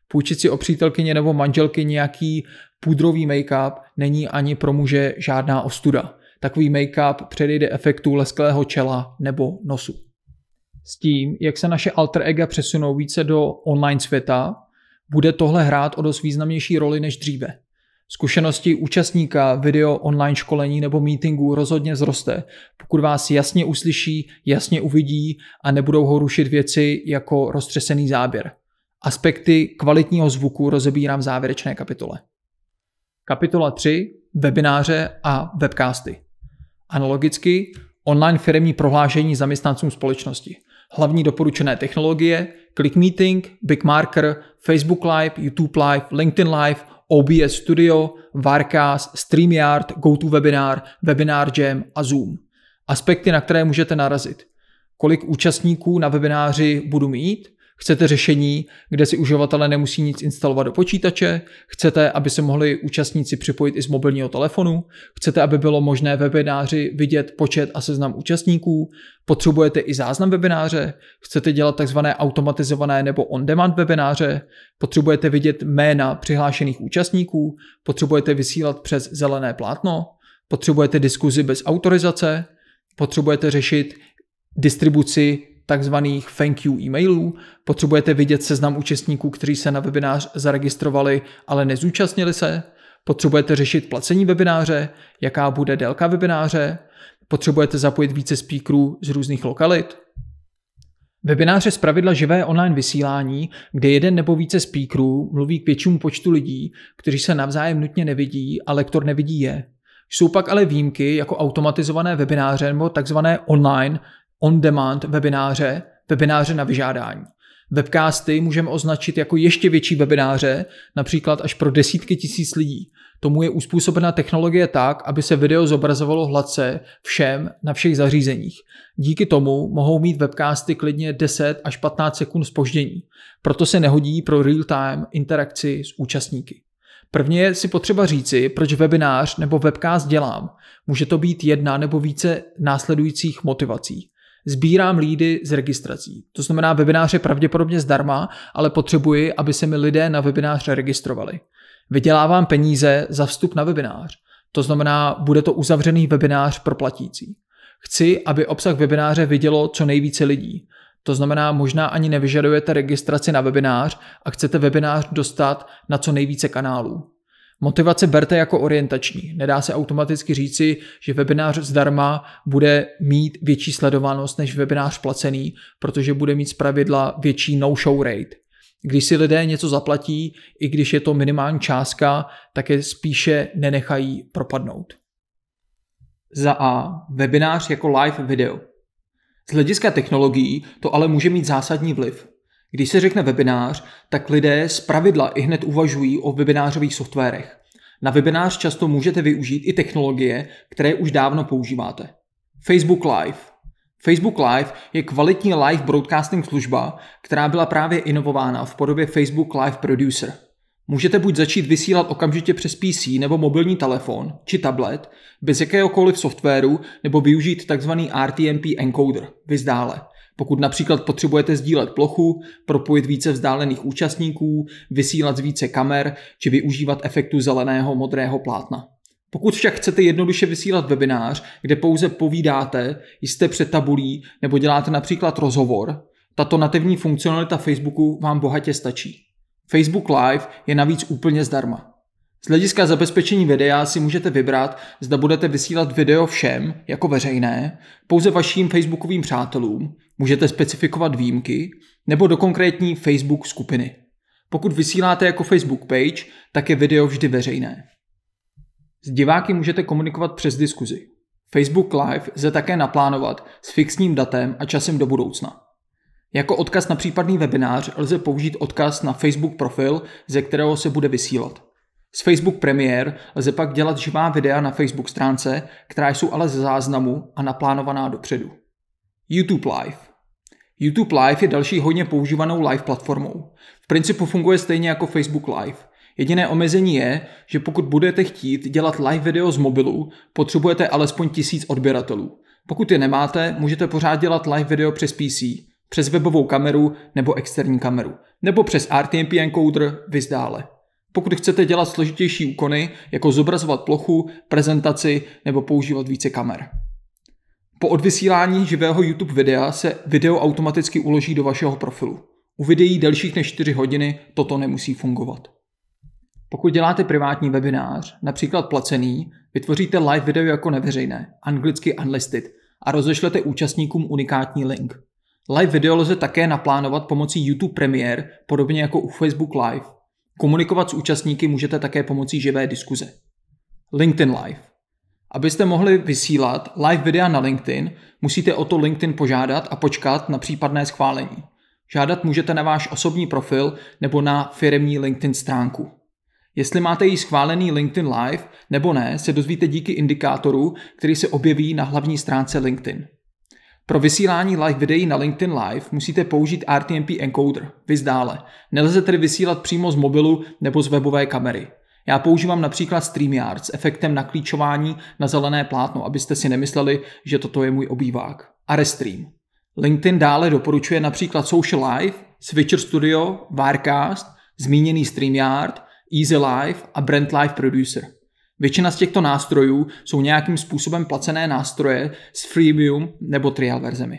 Půjčit si o přítelkyně nebo manželky nějaký pudrový make-up není ani pro muže žádná ostuda. Takový make-up předejde efektu lesklého čela nebo nosu. S tím, jak se naše alter ega přesunou více do online světa, bude tohle hrát o dost významnější roli než dříve. Zkušenosti účastníka video online školení nebo meetingu rozhodně zroste, pokud vás jasně uslyší, jasně uvidí a nebudou ho rušit věci jako roztřesený záběr. Aspekty kvalitního zvuku rozebírám v závěrečné kapitole. Kapitola 3. Webináře a webcasty. Analogicky online firmní prohlášení zaměstnancům společnosti. Hlavní doporučené technologie, ClickMeeting, BigMarker, Facebook Live, YouTube Live, LinkedIn Live, OBS Studio, Varkas, StreamYard, GoToWebinar, Webinar Jam a Zoom. Aspekty, na které můžete narazit. Kolik účastníků na webináři budu mít – Chcete řešení, kde si uživatelé nemusí nic instalovat do počítače? Chcete, aby se mohli účastníci připojit i z mobilního telefonu? Chcete, aby bylo možné webináři vidět počet a seznam účastníků? Potřebujete i záznam webináře? Chcete dělat tzv. automatizované nebo on-demand webináře? Potřebujete vidět jména přihlášených účastníků? Potřebujete vysílat přes zelené plátno? Potřebujete diskuzi bez autorizace? Potřebujete řešit distribuci takzvaných thank you e-mailů, potřebujete vidět seznam účastníků, kteří se na webinář zaregistrovali, ale nezúčastnili se, potřebujete řešit placení webináře, jaká bude délka webináře, potřebujete zapojit více speakerů z různých lokalit. Webináře zpravidla živé online vysílání, kde jeden nebo více speakerů mluví k většímu počtu lidí, kteří se navzájem nutně nevidí a lektor nevidí je. Jsou pak ale výjimky jako automatizované webináře nebo takzvané online on-demand webináře, webináře na vyžádání. Webcasty můžeme označit jako ještě větší webináře, například až pro desítky tisíc lidí. Tomu je uspůsobena technologie tak, aby se video zobrazovalo hladce všem na všech zařízeních. Díky tomu mohou mít webcasty klidně 10 až 15 sekund spoždění. Proto se nehodí pro real-time interakci s účastníky. Prvně je si potřeba říci, proč webinář nebo webcast dělám. Může to být jedna nebo více následujících motivací sbírám lídy z registrací. To znamená, webinář je pravděpodobně zdarma, ale potřebuji, aby se mi lidé na webinář registrovali. Vydělávám peníze za vstup na webinář. To znamená, bude to uzavřený webinář pro platící. Chci, aby obsah webináře vidělo co nejvíce lidí. To znamená, možná ani nevyžadujete registraci na webinář a chcete webinář dostat na co nejvíce kanálů. Motivace berte jako orientační. Nedá se automaticky říci, že webinář zdarma bude mít větší sledovanost než webinář placený, protože bude mít zpravidla větší no-show rate. Když si lidé něco zaplatí, i když je to minimální částka, tak je spíše nenechají propadnout. Za A. Webinář jako live video. Z hlediska technologií to ale může mít zásadní vliv. Když se řekne webinář, tak lidé z pravidla i hned uvažují o webinářových softwarech. Na webinář často můžete využít i technologie, které už dávno používáte. Facebook Live. Facebook Live je kvalitní live broadcasting služba, která byla právě inovována v podobě Facebook Live Producer. Můžete buď začít vysílat okamžitě přes PC nebo mobilní telefon či tablet bez jakéhokoliv softwaru nebo využít tzv. RTMP encoder, vyzdále. Pokud například potřebujete sdílet plochu, propojit více vzdálených účastníků, vysílat z více kamer či využívat efektu zeleného modrého plátna. Pokud však chcete jednoduše vysílat webinář, kde pouze povídáte, jste před tabulí nebo děláte například rozhovor, tato nativní funkcionalita Facebooku vám bohatě stačí. Facebook Live je navíc úplně zdarma. Z hlediska zabezpečení videa si můžete vybrat, zda budete vysílat video všem jako veřejné, pouze vaším facebookovým přátelům, můžete specifikovat výjimky, nebo do konkrétní Facebook skupiny. Pokud vysíláte jako Facebook page, tak je video vždy veřejné. S diváky můžete komunikovat přes diskuzi. Facebook Live lze také naplánovat s fixním datem a časem do budoucna. Jako odkaz na případný webinář lze použít odkaz na Facebook profil, ze kterého se bude vysílat. Z Facebook Premiere lze pak dělat živá videa na Facebook stránce, která jsou ale ze záznamu a naplánovaná dopředu. YouTube Live YouTube Live je další hodně používanou live platformou. V principu funguje stejně jako Facebook Live. Jediné omezení je, že pokud budete chtít dělat live video z mobilu, potřebujete alespoň tisíc odběratelů. Pokud je nemáte, můžete pořád dělat live video přes PC, přes webovou kameru nebo externí kameru, nebo přes RTMP encoder, vyzdále. dále. Pokud chcete dělat složitější úkony, jako zobrazovat plochu, prezentaci nebo používat více kamer. Po odvysílání živého YouTube videa se video automaticky uloží do vašeho profilu. U videí delších než 4 hodiny toto nemusí fungovat. Pokud děláte privátní webinář, například placený, vytvoříte live video jako neveřejné, anglicky unlisted, a rozešlete účastníkům unikátní link. Live video lze také naplánovat pomocí YouTube Premiere, podobně jako u Facebook Live, Komunikovat s účastníky můžete také pomocí živé diskuze. LinkedIn Live. Abyste mohli vysílat live videa na LinkedIn, musíte o to LinkedIn požádat a počkat na případné schválení. Žádat můžete na váš osobní profil nebo na firemní LinkedIn stránku. Jestli máte již schválený LinkedIn Live nebo ne, se dozvíte díky indikátoru, který se objeví na hlavní stránce LinkedIn. Pro vysílání live videí na LinkedIn Live musíte použít RTMP encoder, vyzdále. Nelze tedy vysílat přímo z mobilu nebo z webové kamery. Já používám například StreamYard s efektem naklíčování na zelené plátno, abyste si nemysleli, že toto je můj obývák. A Restream. LinkedIn dále doporučuje například Social Live, Switcher Studio, Wirecast, zmíněný StreamYard, Easy Live a Brand Live Producer – Většina z těchto nástrojů jsou nějakým způsobem placené nástroje s freemium nebo trial verzemi.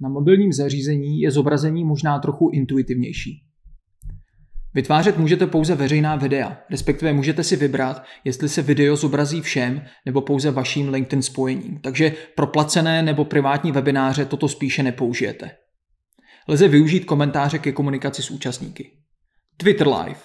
Na mobilním zařízení je zobrazení možná trochu intuitivnější. Vytvářet můžete pouze veřejná videa, respektive můžete si vybrat, jestli se video zobrazí všem nebo pouze vaším LinkedIn spojením, takže pro placené nebo privátní webináře toto spíše nepoužijete. Lze využít komentáře ke komunikaci s účastníky. Twitter Live.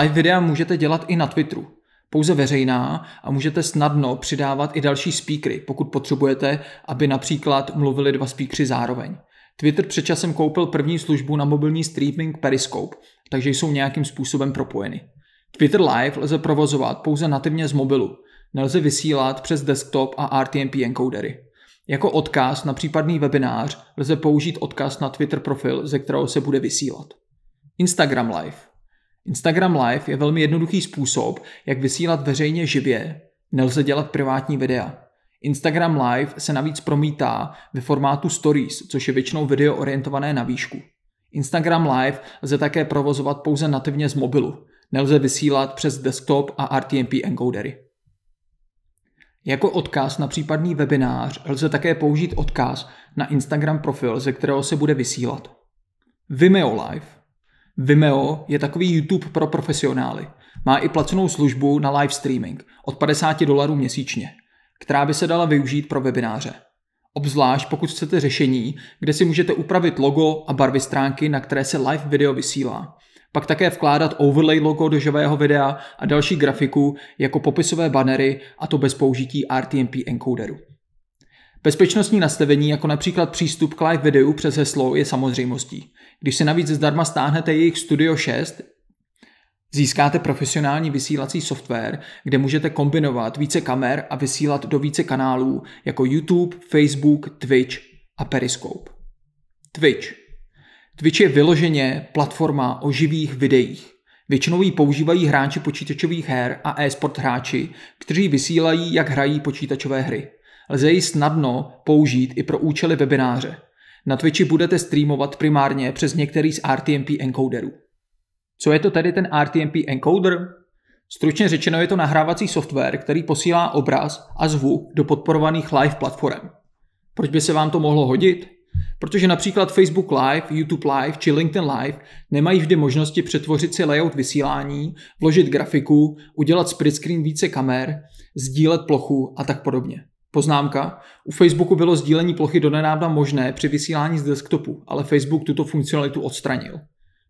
Live videa můžete dělat i na Twitteru, pouze veřejná a můžete snadno přidávat i další speakery, pokud potřebujete, aby například mluvili dva speakery zároveň. Twitter před časem koupil první službu na mobilní streaming Periscope, takže jsou nějakým způsobem propojeny. Twitter Live lze provozovat pouze nativně z mobilu, nelze vysílat přes desktop a RTMP encodery. Jako odkaz na případný webinář lze použít odkaz na Twitter profil, ze kterého se bude vysílat. Instagram Live Instagram Live je velmi jednoduchý způsob, jak vysílat veřejně živě, nelze dělat privátní videa. Instagram Live se navíc promítá ve formátu Stories, což je většinou video orientované na výšku. Instagram Live lze také provozovat pouze nativně z mobilu. Nelze vysílat přes desktop a RTMP encodery. Jako odkaz na případný webinář lze také použít odkaz na Instagram profil, ze kterého se bude vysílat. Vimeo Live Vimeo je takový YouTube pro profesionály. Má i placenou službu na live streaming od 50 dolarů měsíčně, která by se dala využít pro webináře. Obzvlášť pokud chcete řešení, kde si můžete upravit logo a barvy stránky, na které se live video vysílá. Pak také vkládat overlay logo do živého videa a další grafiku jako popisové bannery a to bez použití RTMP encoderu. Bezpečnostní nastavení, jako například přístup k live videu přes heslo, je samozřejmostí. Když si navíc zdarma stáhnete jejich Studio 6, Získáte profesionální vysílací software, kde můžete kombinovat více kamer a vysílat do více kanálů jako YouTube, Facebook, Twitch a Periscope. Twitch. Twitch je vyloženě platforma o živých videích. Většinou ji používají hráči počítačových her a e-sport hráči, kteří vysílají, jak hrají počítačové hry. Lze ji snadno použít i pro účely webináře. Na Twitchi budete streamovat primárně přes některý z RTMP encoderů. Co je to tedy ten RTMP encoder? Stručně řečeno je to nahrávací software, který posílá obraz a zvuk do podporovaných live platform. Proč by se vám to mohlo hodit? Protože například Facebook Live, YouTube Live či LinkedIn Live nemají vždy možnosti přetvořit si layout vysílání, vložit grafiku, udělat split screen více kamer, sdílet plochu a tak podobně. Poznámka. U Facebooku bylo sdílení plochy donedávna možné při vysílání z desktopu, ale Facebook tuto funkcionalitu odstranil.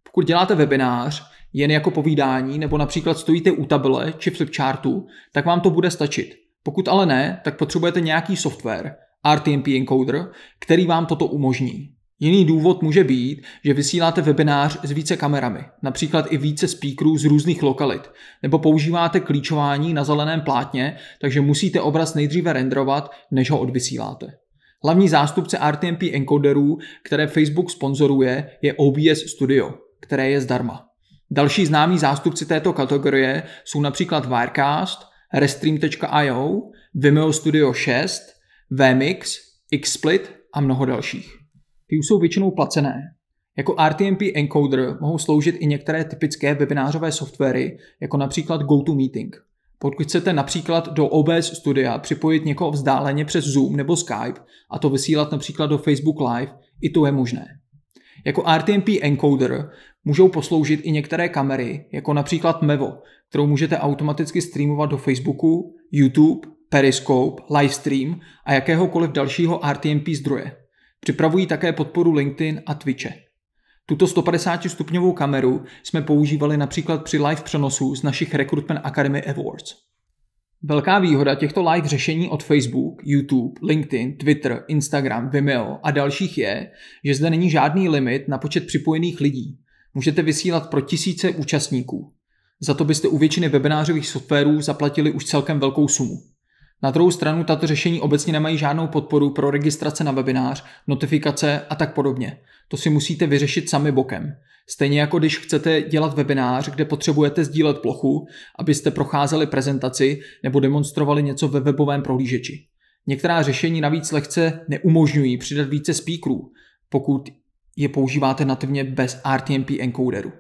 Pokud děláte webinář, jen jako povídání, nebo například stojíte u tabele či flipchartu, tak vám to bude stačit. Pokud ale ne, tak potřebujete nějaký software, RTMP encoder, který vám toto umožní. Jiný důvod může být, že vysíláte webinář s více kamerami, například i více speakerů z různých lokalit, nebo používáte klíčování na zeleném plátně, takže musíte obraz nejdříve renderovat, než ho odvysíláte. Hlavní zástupce RTMP encoderů, které Facebook sponzoruje, je OBS Studio, které je zdarma. Další známí zástupci této kategorie jsou například Wirecast, Restream.io, Vimeo Studio 6, Vmix, Xsplit a mnoho dalších. Ty už jsou většinou placené. Jako RTMP encoder mohou sloužit i některé typické webinářové softwary, jako například GoToMeeting. Pokud chcete například do OBS studia připojit někoho vzdáleně přes Zoom nebo Skype a to vysílat například do Facebook Live, i to je možné. Jako RTMP encoder můžou posloužit i některé kamery, jako například Mevo, kterou můžete automaticky streamovat do Facebooku, YouTube, Periscope, Livestream a jakéhokoliv dalšího RTMP zdroje. Připravují také podporu LinkedIn a Twitche. Tuto 150 stupňovou kameru jsme používali například při live přenosu z našich Recruitment Academy Awards. Velká výhoda těchto live řešení od Facebook, YouTube, LinkedIn, Twitter, Instagram, Vimeo a dalších je, že zde není žádný limit na počet připojených lidí. Můžete vysílat pro tisíce účastníků. Za to byste u většiny webinářových softwarů zaplatili už celkem velkou sumu. Na druhou stranu tato řešení obecně nemají žádnou podporu pro registrace na webinář, notifikace a tak podobně. To si musíte vyřešit sami bokem. Stejně jako když chcete dělat webinář, kde potřebujete sdílet plochu, abyste procházeli prezentaci nebo demonstrovali něco ve webovém prohlížeči. Některá řešení navíc lehce neumožňují přidat více speakerů, pokud je používáte nativně bez RTMP encoderu.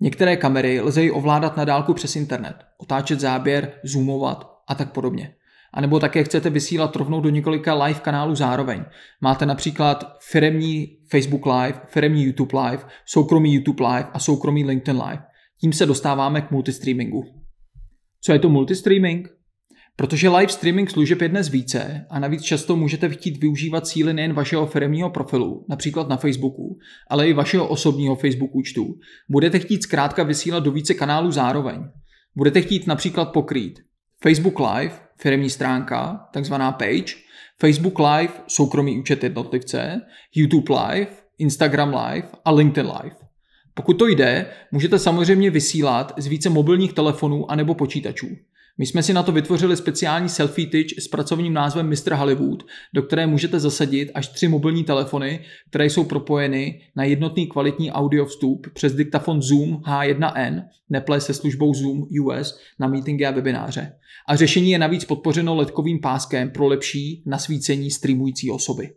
Některé kamery lze ji ovládat na dálku přes internet, otáčet záběr, zoomovat a tak podobně. A nebo také chcete vysílat rovnou do několika live kanálů zároveň. Máte například firemní Facebook Live, firemní YouTube Live, soukromý YouTube Live a soukromý LinkedIn Live. Tím se dostáváme k multistreamingu. Co je to multistreaming? Protože live streaming služeb je dnes více a navíc často můžete chtít využívat síly nejen vašeho firmního profilu, například na Facebooku, ale i vašeho osobního Facebook účtu. Budete chtít zkrátka vysílat do více kanálů zároveň. Budete chtít například pokrýt Facebook Live, firmní stránka, takzvaná page, Facebook Live, soukromý účet jednotlivce, YouTube Live, Instagram Live a LinkedIn Live. Pokud to jde, můžete samozřejmě vysílat z více mobilních telefonů anebo počítačů. My jsme si na to vytvořili speciální selfie tyč s pracovním názvem Mr. Hollywood, do které můžete zasadit až tři mobilní telefony, které jsou propojeny na jednotný kvalitní audio vstup přes diktafon Zoom H1N, neplé se službou Zoom US na meetingy a webináře. A řešení je navíc podpořeno letkovým páskem pro lepší nasvícení streamující osoby.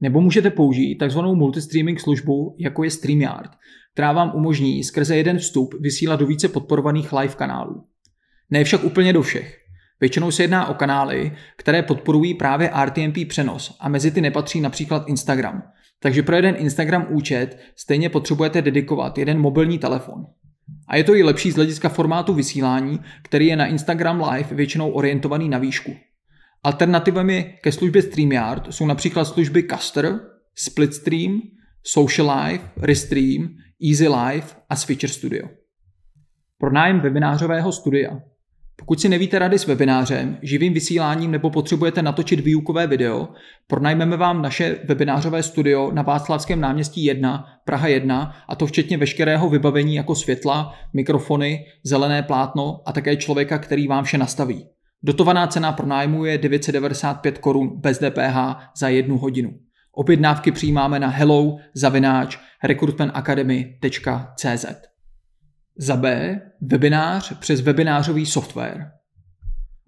Nebo můžete použít takzvanou multistreaming službu, jako je StreamYard, která vám umožní skrze jeden vstup vysílat do více podporovaných live kanálů. Ne však úplně do všech. Většinou se jedná o kanály, které podporují právě RTMP přenos a mezi ty nepatří například Instagram. Takže pro jeden Instagram účet stejně potřebujete dedikovat jeden mobilní telefon. A je to i lepší z hlediska formátu vysílání, který je na Instagram Live většinou orientovaný na výšku. Alternativami ke službě StreamYard jsou například služby Caster, SplitStream, Social Live, Restream, Easy Live a Switcher Studio. Pro nájem webinářového studia pokud si nevíte rady s webinářem, živým vysíláním nebo potřebujete natočit výukové video, pronajmeme vám naše webinářové studio na Václavském náměstí 1, Praha 1, a to včetně veškerého vybavení jako světla, mikrofony, zelené plátno a také člověka, který vám vše nastaví. Dotovaná cena pronájmu je 995 korun bez DPH za jednu hodinu. Objednávky přijímáme na hello zavináč recruitmentacademy.cz. Za B. Webinář přes webinářový software.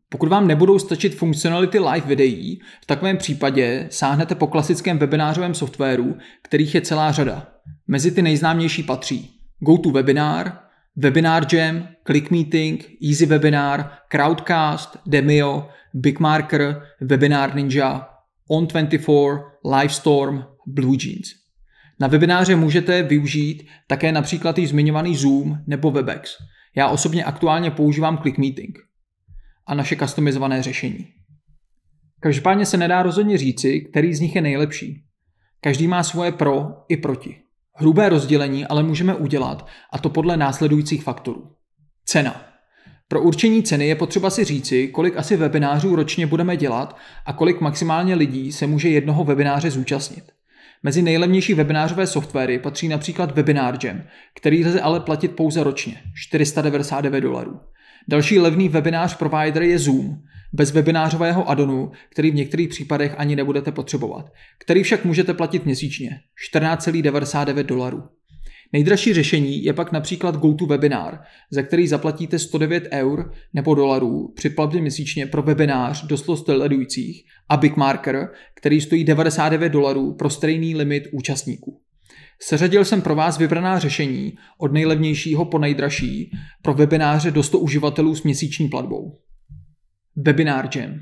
Pokud vám nebudou stačit funkcionality live videí, v takovém případě sáhnete po klasickém webinářovém softwaru, kterých je celá řada. Mezi ty nejznámější patří GoToWebinar, Webinar Jam, ClickMeeting, EasyWebinar, Crowdcast, Demio, BigMarker, Webinar Ninja, On24, Livestorm, BlueJeans. Na webináře můžete využít také například i zmiňovaný Zoom nebo Webex. Já osobně aktuálně používám ClickMeeting a naše customizované řešení. Každopádně se nedá rozhodně říci, který z nich je nejlepší. Každý má svoje pro i proti. Hrubé rozdělení ale můžeme udělat a to podle následujících faktorů. Cena. Pro určení ceny je potřeba si říci, kolik asi webinářů ročně budeme dělat a kolik maximálně lidí se může jednoho webináře zúčastnit. Mezi nejlevnější webinářové softwary patří například Webinar Jam, který lze ale platit pouze ročně, 499 dolarů. Další levný webinář provider je Zoom, bez webinářového addonu, který v některých případech ani nebudete potřebovat, který však můžete platit měsíčně, 14,99 dolarů. Nejdražší řešení je pak například GoToWebinar, za který zaplatíte 109 eur nebo dolarů při platbě měsíčně pro webinář do 100 sledujících a Bigmarker, který stojí 99 dolarů pro stejný limit účastníků. Seřadil jsem pro vás vybraná řešení od nejlevnějšího po nejdražší pro webináře do 100 uživatelů s měsíční platbou. Webinar Jam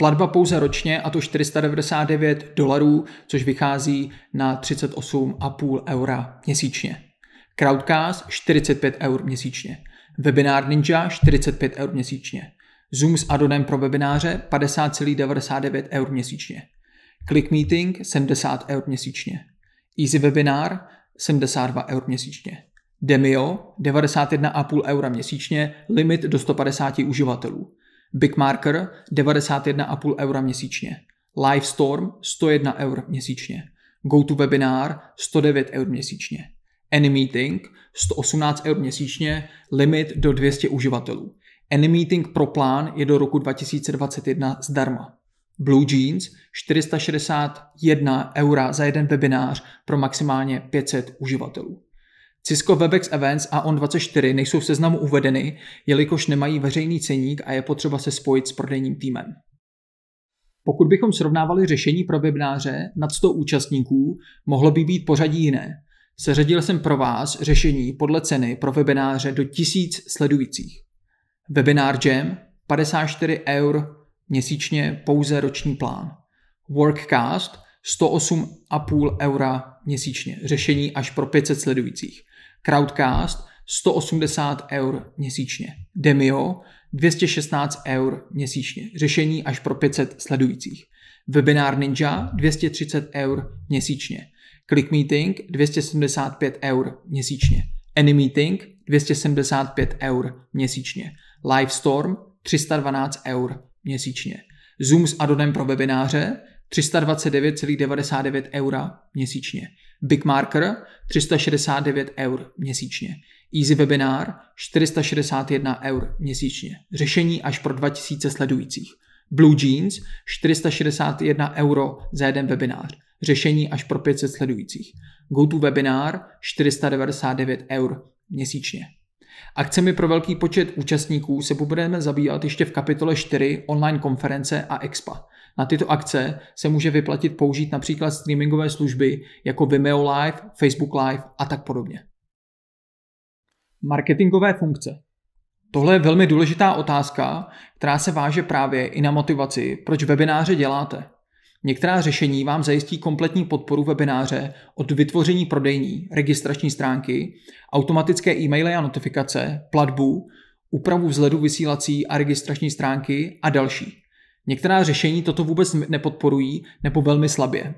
Platba pouze ročně, a to 499 dolarů, což vychází na 38,5 eura měsíčně. Crowdcast 45 eur měsíčně. Webinár Ninja 45 eur měsíčně. Zoom s adonem pro webináře 50,99 eur měsíčně. Click Meeting 70 eur měsíčně. Easy Webinar 72 eur měsíčně. Demio 91,5 eura měsíčně, limit do 150 uživatelů. Big Marker 91,5 eura měsíčně, Livestorm 101 eur měsíčně, GoToWebinar 109 eur měsíčně, AnyMeeting 118 eur měsíčně, limit do 200 uživatelů. AnyMeeting pro plán je do roku 2021 zdarma. Blue Jeans 461 eura za jeden webinář pro maximálně 500 uživatelů. Cisco Webex Events a ON24 nejsou v seznamu uvedeny, jelikož nemají veřejný ceník a je potřeba se spojit s prodejním týmem. Pokud bychom srovnávali řešení pro webináře nad 100 účastníků, mohlo by být pořadí jiné. Seřadil jsem pro vás řešení podle ceny pro webináře do 1000 sledujících. Webinar Jam 54 eur měsíčně pouze roční plán. Workcast 108,5 eura měsíčně. Řešení až pro 500 sledujících. Crowdcast 180 eur měsíčně. Demio 216 eur měsíčně. Řešení až pro 500 sledujících. Webinár Ninja 230 eur měsíčně. ClickMeeting 275 eur měsíčně. AnyMeeting 275 eur měsíčně. Livestorm 312 eur měsíčně. Zoom s adonem pro webináře 329,99 eura měsíčně. Bigmarker 369 eur měsíčně. Easy Webinar 461 eur měsíčně. Řešení až pro 2000 sledujících. Blue Jeans 461 euro za jeden webinář. Řešení až pro 500 sledujících. Webinar 499 eur měsíčně. Akcemi pro velký počet účastníků se budeme zabývat ještě v kapitole 4 online konference a expa. Na tyto akce se může vyplatit použít například streamingové služby jako Vimeo Live, Facebook Live a tak podobně. Marketingové funkce. Tohle je velmi důležitá otázka, která se váže právě i na motivaci, proč webináře děláte. Některá řešení vám zajistí kompletní podporu webináře od vytvoření prodejní, registrační stránky, automatické e-maily a notifikace, platbu, úpravu vzhledu vysílací a registrační stránky a další. Některá řešení toto vůbec nepodporují nebo velmi slabě.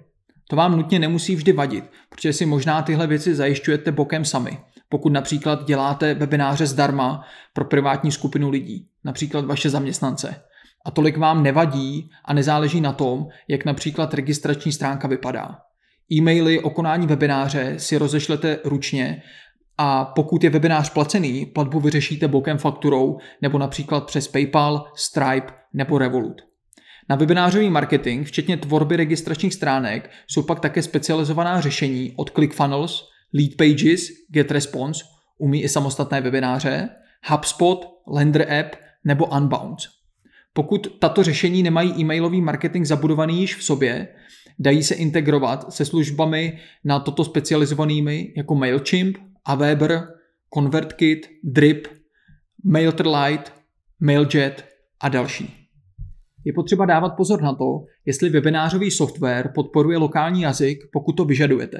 To vám nutně nemusí vždy vadit, protože si možná tyhle věci zajišťujete bokem sami. Pokud například děláte webináře zdarma pro privátní skupinu lidí, například vaše zaměstnance, a tolik vám nevadí a nezáleží na tom, jak například registrační stránka vypadá. E-maily o konání webináře si rozešlete ručně a pokud je webinář placený, platbu vyřešíte bokem fakturou nebo například přes PayPal, Stripe nebo Revolut. Na webinářový marketing, včetně tvorby registračních stránek, jsou pak také specializovaná řešení od ClickFunnels, Leadpages, GetResponse, umí i samostatné webináře, HubSpot, Lender App nebo Unbounce. Pokud tato řešení nemají e-mailový marketing zabudovaný již v sobě, dají se integrovat se službami na toto specializovanými jako MailChimp, Aweber, ConvertKit, Drip, MailterLite, MailJet a další je potřeba dávat pozor na to, jestli webinářový software podporuje lokální jazyk, pokud to vyžadujete.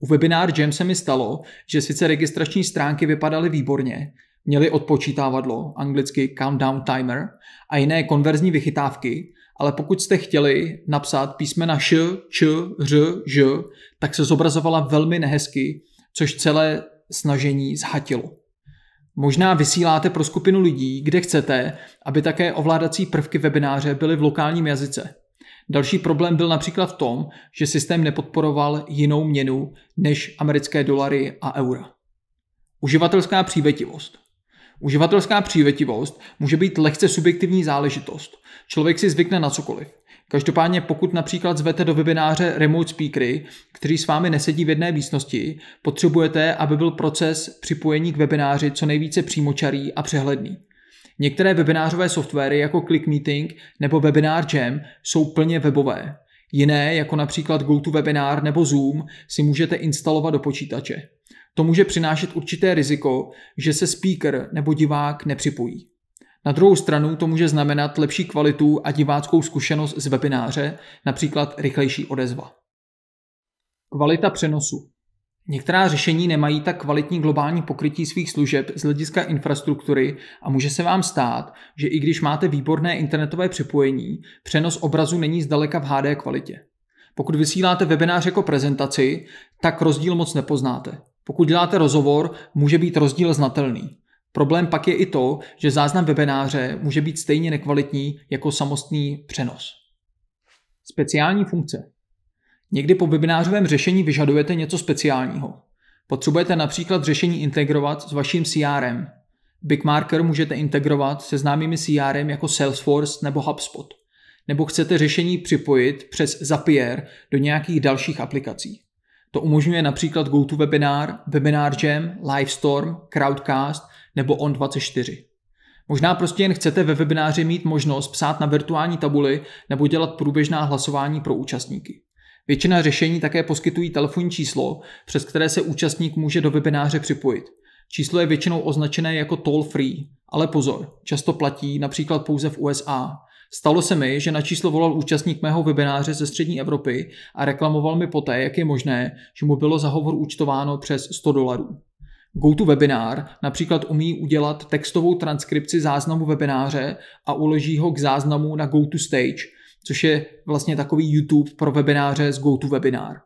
U Webinar Jam se mi stalo, že sice registrační stránky vypadaly výborně, měly odpočítávadlo, anglicky countdown timer, a jiné konverzní vychytávky, ale pokud jste chtěli napsat písmena š, č, ř, ž, tak se zobrazovala velmi nehezky, což celé snažení zhatilo. Možná vysíláte pro skupinu lidí, kde chcete, aby také ovládací prvky webináře byly v lokálním jazyce. Další problém byl například v tom, že systém nepodporoval jinou měnu než americké dolary a eura. Uživatelská přívětivost. Uživatelská přívětivost může být lehce subjektivní záležitost. Člověk si zvykne na cokoliv. Každopádně pokud například zvete do webináře remote speakery, kteří s vámi nesedí v jedné místnosti, potřebujete, aby byl proces připojení k webináři co nejvíce přímočarý a přehledný. Některé webinářové softwary jako ClickMeeting nebo Webinar Jam jsou plně webové. Jiné, jako například GoToWebinar nebo Zoom, si můžete instalovat do počítače. To může přinášet určité riziko, že se speaker nebo divák nepřipojí. Na druhou stranu to může znamenat lepší kvalitu a diváckou zkušenost z webináře, například rychlejší odezva. Kvalita přenosu. Některá řešení nemají tak kvalitní globální pokrytí svých služeb z hlediska infrastruktury a může se vám stát, že i když máte výborné internetové připojení, přenos obrazu není zdaleka v HD kvalitě. Pokud vysíláte webinář jako prezentaci, tak rozdíl moc nepoznáte. Pokud děláte rozhovor, může být rozdíl znatelný. Problém pak je i to, že záznam webináře může být stejně nekvalitní jako samostný přenos. Speciální funkce. Někdy po webinářovém řešení vyžadujete něco speciálního. Potřebujete například řešení integrovat s vaším CRM. Bigmarker můžete integrovat se známými CRM jako Salesforce nebo HubSpot. Nebo chcete řešení připojit přes Zapier do nějakých dalších aplikací. To umožňuje například GoToWebinar, Webinar Jam, Livestorm, Crowdcast nebo On24. Možná prostě jen chcete ve webináři mít možnost psát na virtuální tabuli nebo dělat průběžná hlasování pro účastníky. Většina řešení také poskytují telefonní číslo, přes které se účastník může do webináře připojit. Číslo je většinou označené jako toll free, ale pozor, často platí například pouze v USA. Stalo se mi, že na číslo volal účastník mého webináře ze střední Evropy a reklamoval mi poté, jak je možné, že mu bylo za hovor účtováno přes 100 dolarů. GoToWebinar například umí udělat textovou transkripci záznamu webináře a uloží ho k záznamu na GoToStage, což je vlastně takový YouTube pro webináře z GoToWebinar.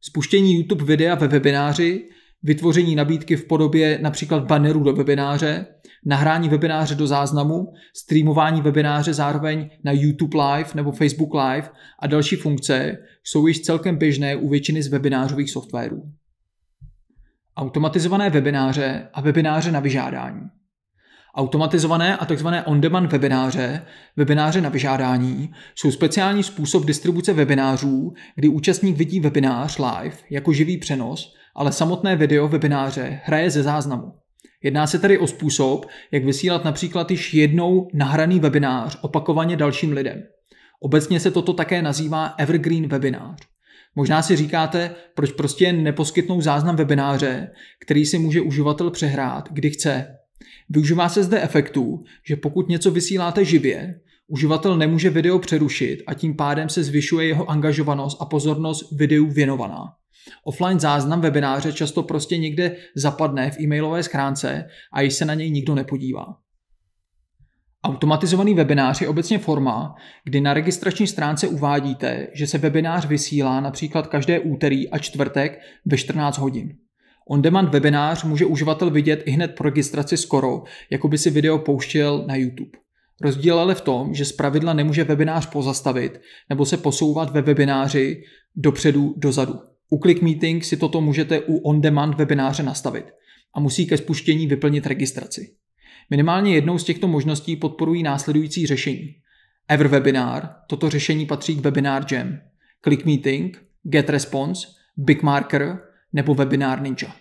Spuštění YouTube videa ve webináři, vytvoření nabídky v podobě například banneru do webináře, nahrání webináře do záznamu, streamování webináře zároveň na YouTube Live nebo Facebook Live a další funkce jsou již celkem běžné u většiny z webinářových softwarů automatizované webináře a webináře na vyžádání. Automatizované a tzv. on-demand webináře, webináře na vyžádání, jsou speciální způsob distribuce webinářů, kdy účastník vidí webinář live jako živý přenos, ale samotné video webináře hraje ze záznamu. Jedná se tedy o způsob, jak vysílat například již jednou nahraný webinář opakovaně dalším lidem. Obecně se toto také nazývá evergreen webinář. Možná si říkáte, proč prostě neposkytnou záznam webináře, který si může uživatel přehrát, kdy chce. Využívá se zde efektu, že pokud něco vysíláte živě, uživatel nemůže video přerušit a tím pádem se zvyšuje jeho angažovanost a pozornost videu věnovaná. Offline záznam webináře často prostě někde zapadne v e-mailové schránce a již se na něj nikdo nepodívá. Automatizovaný webinář je obecně forma, kdy na registrační stránce uvádíte, že se webinář vysílá například každé úterý a čtvrtek ve 14 hodin. On-demand webinář může uživatel vidět i hned po registraci skoro, jako by si video pouštěl na YouTube. Rozdíl ale v tom, že zpravidla nemůže webinář pozastavit nebo se posouvat ve webináři dopředu dozadu. U Click Meeting si toto můžete u on-demand webináře nastavit a musí ke spuštění vyplnit registraci. Minimálně jednou z těchto možností podporují následující řešení. Everwebinar, toto řešení patří k Webinar Jam, ClickMeeting, GetResponse, BigMarker nebo Webinar Ninja.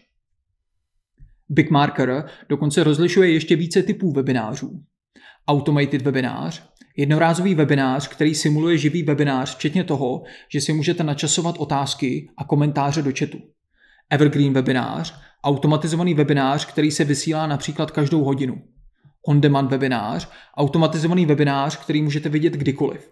BigMarker dokonce rozlišuje ještě více typů webinářů. Automated webinář, jednorázový webinář, který simuluje živý webinář, včetně toho, že si můžete načasovat otázky a komentáře do chatu. Evergreen webinář, automatizovaný webinář, který se vysílá například každou hodinu on-demand webinář, automatizovaný webinář, který můžete vidět kdykoliv.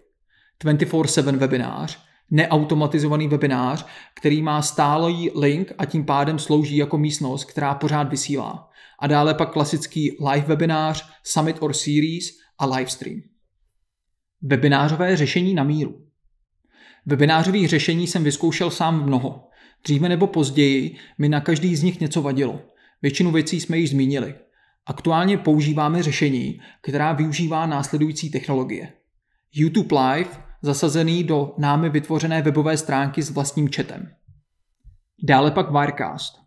24-7 webinář, neautomatizovaný webinář, který má stálý link a tím pádem slouží jako místnost, která pořád vysílá. A dále pak klasický live webinář, summit or series a livestream. Webinářové řešení na míru. Webinářových řešení jsem vyzkoušel sám mnoho. Dříve nebo později mi na každý z nich něco vadilo. Většinu věcí jsme již zmínili. Aktuálně používáme řešení, která využívá následující technologie. YouTube Live zasazený do námi vytvořené webové stránky s vlastním chatem. Dále pak Wirecast.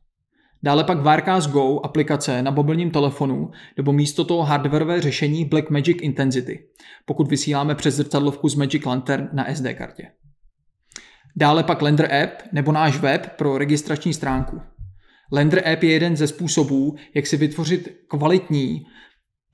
Dále pak Wirecast Go, aplikace na mobilním telefonu, nebo místo toho hardwareové řešení Blackmagic Intensity, pokud vysíláme přes zrcadlovku z Magic Lantern na SD kartě. Dále pak Lender App nebo náš web pro registrační stránku. Lender App je jeden ze způsobů, jak si vytvořit kvalitní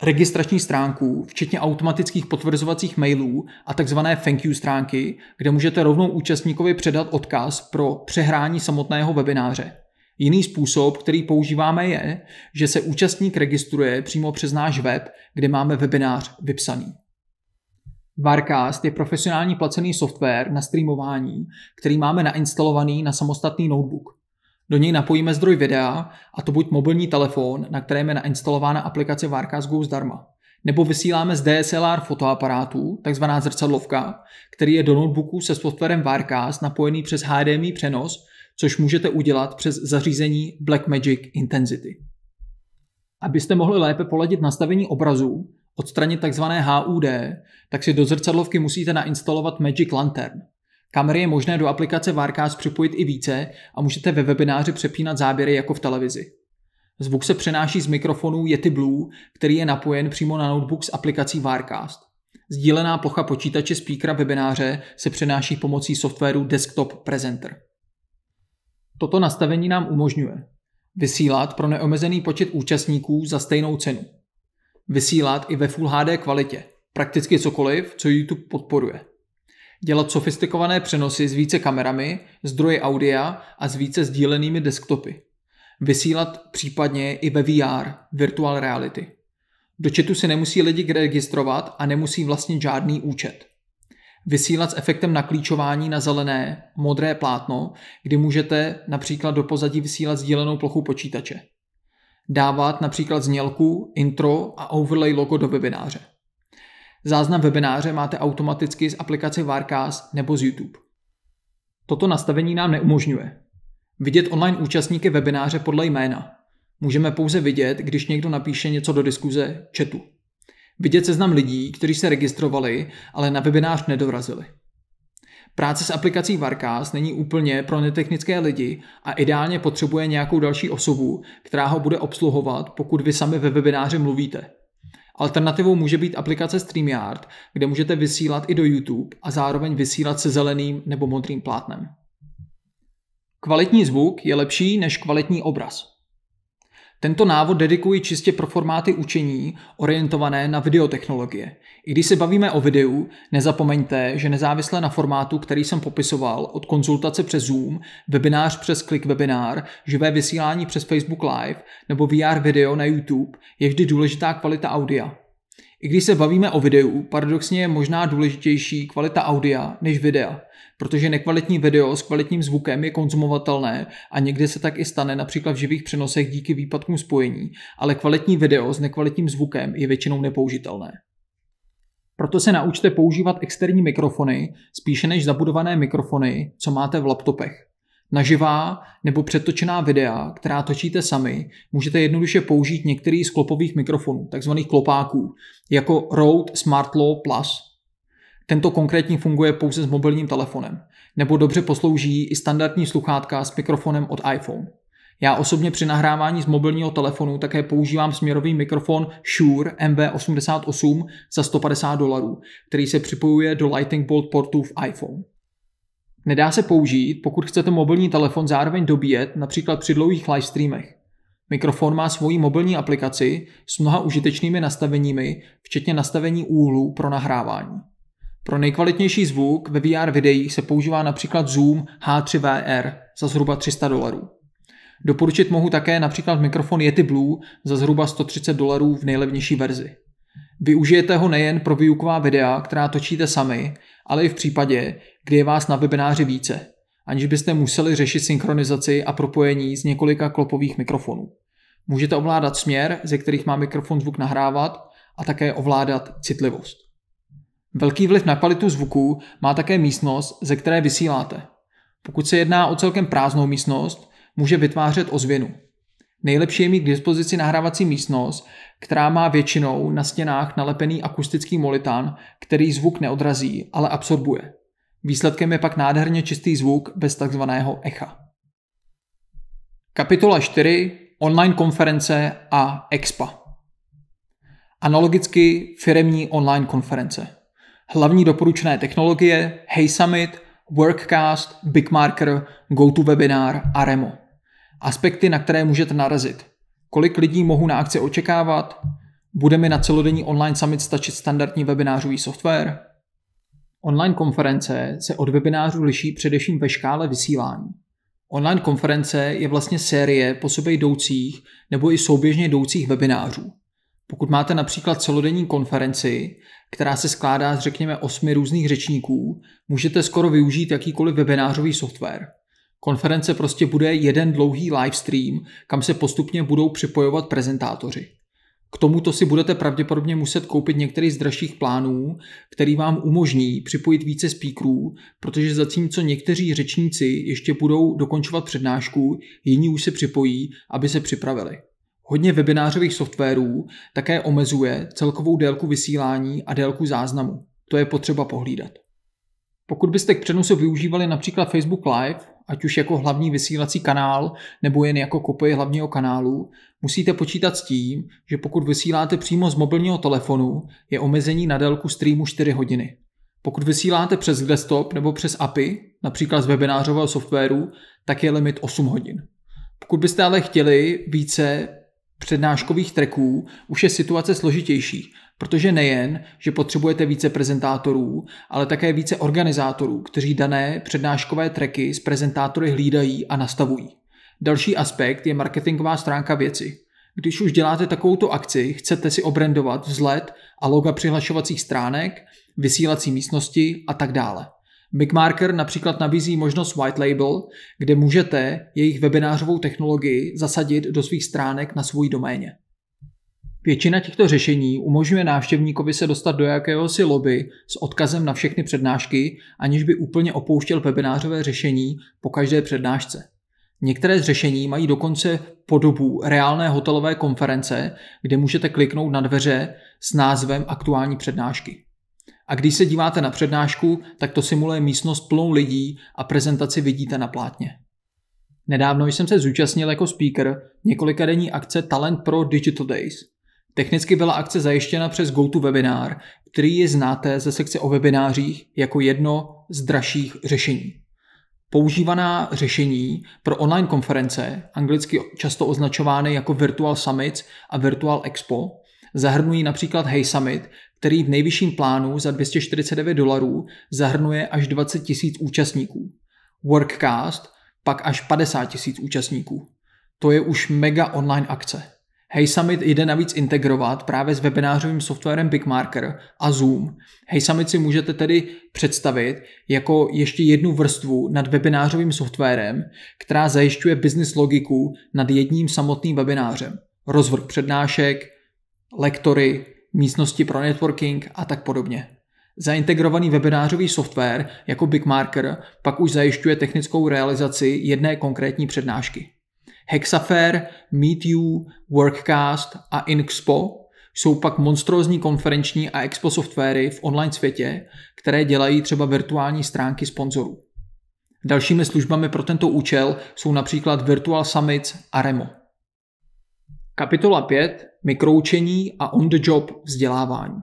registrační stránku, včetně automatických potvrzovacích mailů a takzvané thank you stránky, kde můžete rovnou účastníkovi předat odkaz pro přehrání samotného webináře. Jiný způsob, který používáme, je, že se účastník registruje přímo přes náš web, kde máme webinář vypsaný. Varcast je profesionální placený software na streamování, který máme nainstalovaný na samostatný notebook. Do něj napojíme zdroj videa, a to buď mobilní telefon, na kterém je nainstalována aplikace Warcast Go zdarma, nebo vysíláme z DSLR fotoaparátů, takzvaná zrcadlovka, který je do notebooku se softwarem Warcast napojený přes HDMI přenos, což můžete udělat přes zařízení Blackmagic Intensity. Abyste mohli lépe poladit nastavení obrazů, odstranit takzvané HUD, tak si do zrcadlovky musíte nainstalovat Magic Lantern, Kamery je možné do aplikace Varcast připojit i více a můžete ve webináři přepínat záběry jako v televizi. Zvuk se přenáší z mikrofonu Yeti Blue, který je napojen přímo na notebook s aplikací Varcast. Sdílená plocha počítače speakera webináře se přenáší pomocí softwaru Desktop Presenter. Toto nastavení nám umožňuje vysílat pro neomezený počet účastníků za stejnou cenu, vysílat i ve Full HD kvalitě, prakticky cokoliv, co YouTube podporuje – dělat sofistikované přenosy s více kamerami, zdroje audia a s více sdílenými desktopy. Vysílat případně i ve VR, virtual reality. Do chatu si nemusí lidi registrovat a nemusí vlastně žádný účet. Vysílat s efektem naklíčování na zelené, modré plátno, kdy můžete například do pozadí vysílat sdílenou plochu počítače. Dávat například znělku, intro a overlay logo do webináře. Záznam webináře máte automaticky z aplikace Varkas nebo z YouTube. Toto nastavení nám neumožňuje. Vidět online účastníky webináře podle jména. Můžeme pouze vidět, když někdo napíše něco do diskuze chatu. Vidět seznam lidí, kteří se registrovali, ale na webinář nedorazili. Práce s aplikací Varkas není úplně pro netechnické lidi a ideálně potřebuje nějakou další osobu, která ho bude obsluhovat, pokud vy sami ve webináři mluvíte – Alternativou může být aplikace StreamYard, kde můžete vysílat i do YouTube a zároveň vysílat se zeleným nebo modrým plátnem. Kvalitní zvuk je lepší než kvalitní obraz. Tento návod dedikuji čistě pro formáty učení orientované na videotechnologie. I když se bavíme o videu, nezapomeňte, že nezávisle na formátu, který jsem popisoval, od konzultace přes Zoom, webinář přes klik webinár, živé vysílání přes Facebook Live nebo VR video na YouTube, je vždy důležitá kvalita audia. I když se bavíme o videu, paradoxně je možná důležitější kvalita audia než videa – protože nekvalitní video s kvalitním zvukem je konzumovatelné a někdy se tak i stane například v živých přenosech díky výpadkům spojení, ale kvalitní video s nekvalitním zvukem je většinou nepoužitelné. Proto se naučte používat externí mikrofony spíše než zabudované mikrofony, co máte v laptopech. Naživá nebo přetočená videa, která točíte sami, můžete jednoduše použít některý z klopových mikrofonů, takzvaných klopáků, jako Rode SmartLaw Plus – tento konkrétní funguje pouze s mobilním telefonem, nebo dobře poslouží i standardní sluchátka s mikrofonem od iPhone. Já osobně při nahrávání z mobilního telefonu také používám směrový mikrofon Shure MV88 za 150 dolarů, který se připojuje do Lightning Bolt portu v iPhone. Nedá se použít, pokud chcete mobilní telefon zároveň dobíjet, například při dlouhých livestreamech. Mikrofon má svoji mobilní aplikaci s mnoha užitečnými nastaveními, včetně nastavení úhlu pro nahrávání. Pro nejkvalitnější zvuk ve VR videích se používá například Zoom H3VR za zhruba 300 dolarů. Doporučit mohu také například mikrofon Yeti Blue za zhruba 130 dolarů v nejlevnější verzi. Využijete ho nejen pro výuková videa, která točíte sami, ale i v případě, kdy je vás na webináři více, aniž byste museli řešit synchronizaci a propojení z několika klopových mikrofonů. Můžete ovládat směr, ze kterých má mikrofon zvuk nahrávat a také ovládat citlivost. Velký vliv na kvalitu zvuků má také místnost, ze které vysíláte. Pokud se jedná o celkem prázdnou místnost, může vytvářet ozvěnu. Nejlepší je mít k dispozici nahrávací místnost, která má většinou na stěnách nalepený akustický molitán, který zvuk neodrazí, ale absorbuje. Výsledkem je pak nádherně čistý zvuk bez takzvaného echa. Kapitola 4. Online konference a EXPA. Analogicky firemní online konference hlavní doporučené technologie Hey Summit, Workcast, Bigmarker, GoToWebinar a Remo. Aspekty, na které můžete narazit. Kolik lidí mohu na akci očekávat? Bude mi na celodenní online summit stačit standardní webinářový software? Online konference se od webinářů liší především ve škále vysílání. Online konference je vlastně série po sobě jdoucích nebo i souběžně jdoucích webinářů. Pokud máte například celodenní konferenci, která se skládá z řekněme osmi různých řečníků, můžete skoro využít jakýkoliv webinářový software. Konference prostě bude jeden dlouhý livestream, kam se postupně budou připojovat prezentátoři. K tomuto si budete pravděpodobně muset koupit některý z dražších plánů, který vám umožní připojit více speakerů, protože zatímco někteří řečníci ještě budou dokončovat přednášku, jiní už se připojí, aby se připravili. Hodně webinářových softwarů také omezuje celkovou délku vysílání a délku záznamu. To je potřeba pohlídat. Pokud byste k přenosu využívali například Facebook Live, ať už jako hlavní vysílací kanál nebo jen jako kopie hlavního kanálu, musíte počítat s tím, že pokud vysíláte přímo z mobilního telefonu, je omezení na délku streamu 4 hodiny. Pokud vysíláte přes desktop nebo přes API, například z webinářového softwaru, tak je limit 8 hodin. Pokud byste ale chtěli více přednáškových treků už je situace složitější, protože nejen, že potřebujete více prezentátorů, ale také více organizátorů, kteří dané přednáškové treky s prezentátory hlídají a nastavují. Další aspekt je marketingová stránka věci. Když už děláte takovouto akci, chcete si obrendovat vzhled a loga přihlašovacích stránek, vysílací místnosti a tak dále. Bigmarker například nabízí možnost white label, kde můžete jejich webinářovou technologii zasadit do svých stránek na svůj doméně. Většina těchto řešení umožňuje návštěvníkovi se dostat do jakéhosi lobby s odkazem na všechny přednášky, aniž by úplně opouštěl webinářové řešení po každé přednášce. Některé z řešení mají dokonce podobu reálné hotelové konference, kde můžete kliknout na dveře s názvem aktuální přednášky. A když se díváte na přednášku, tak to simuluje místnost plnou lidí a prezentaci vidíte na plátně. Nedávno jsem se zúčastnil jako speaker několika denní akce Talent Pro Digital Days. Technicky byla akce zajištěna přes GoToWebinar, který je znáte ze sekce o webinářích jako jedno z dražších řešení. Používaná řešení pro online konference, anglicky často označovány jako Virtual Summits a Virtual Expo, zahrnují například Hey Summit, který v nejvyšším plánu za 249 dolarů zahrnuje až 20 tisíc účastníků. Workcast pak až 50 tisíc účastníků. To je už mega online akce. Hey Summit jde navíc integrovat právě s webinářovým softwarem BigMarker a Zoom. Hey Summit si můžete tedy představit jako ještě jednu vrstvu nad webinářovým softwarem, která zajišťuje business logiku nad jedním samotným webinářem. Rozvrh přednášek, lektory, místnosti pro networking a tak podobně. Zaintegrovaný webinářový software jako Bigmarker pak už zajišťuje technickou realizaci jedné konkrétní přednášky. Hexafair, Meet You, Workcast a Inxpo jsou pak monstrózní konferenční a expo softwary v online světě, které dělají třeba virtuální stránky sponzorů. Dalšími službami pro tento účel jsou například Virtual Summits a Remo. Kapitola 5. Mikroučení a on-the-job vzdělávání.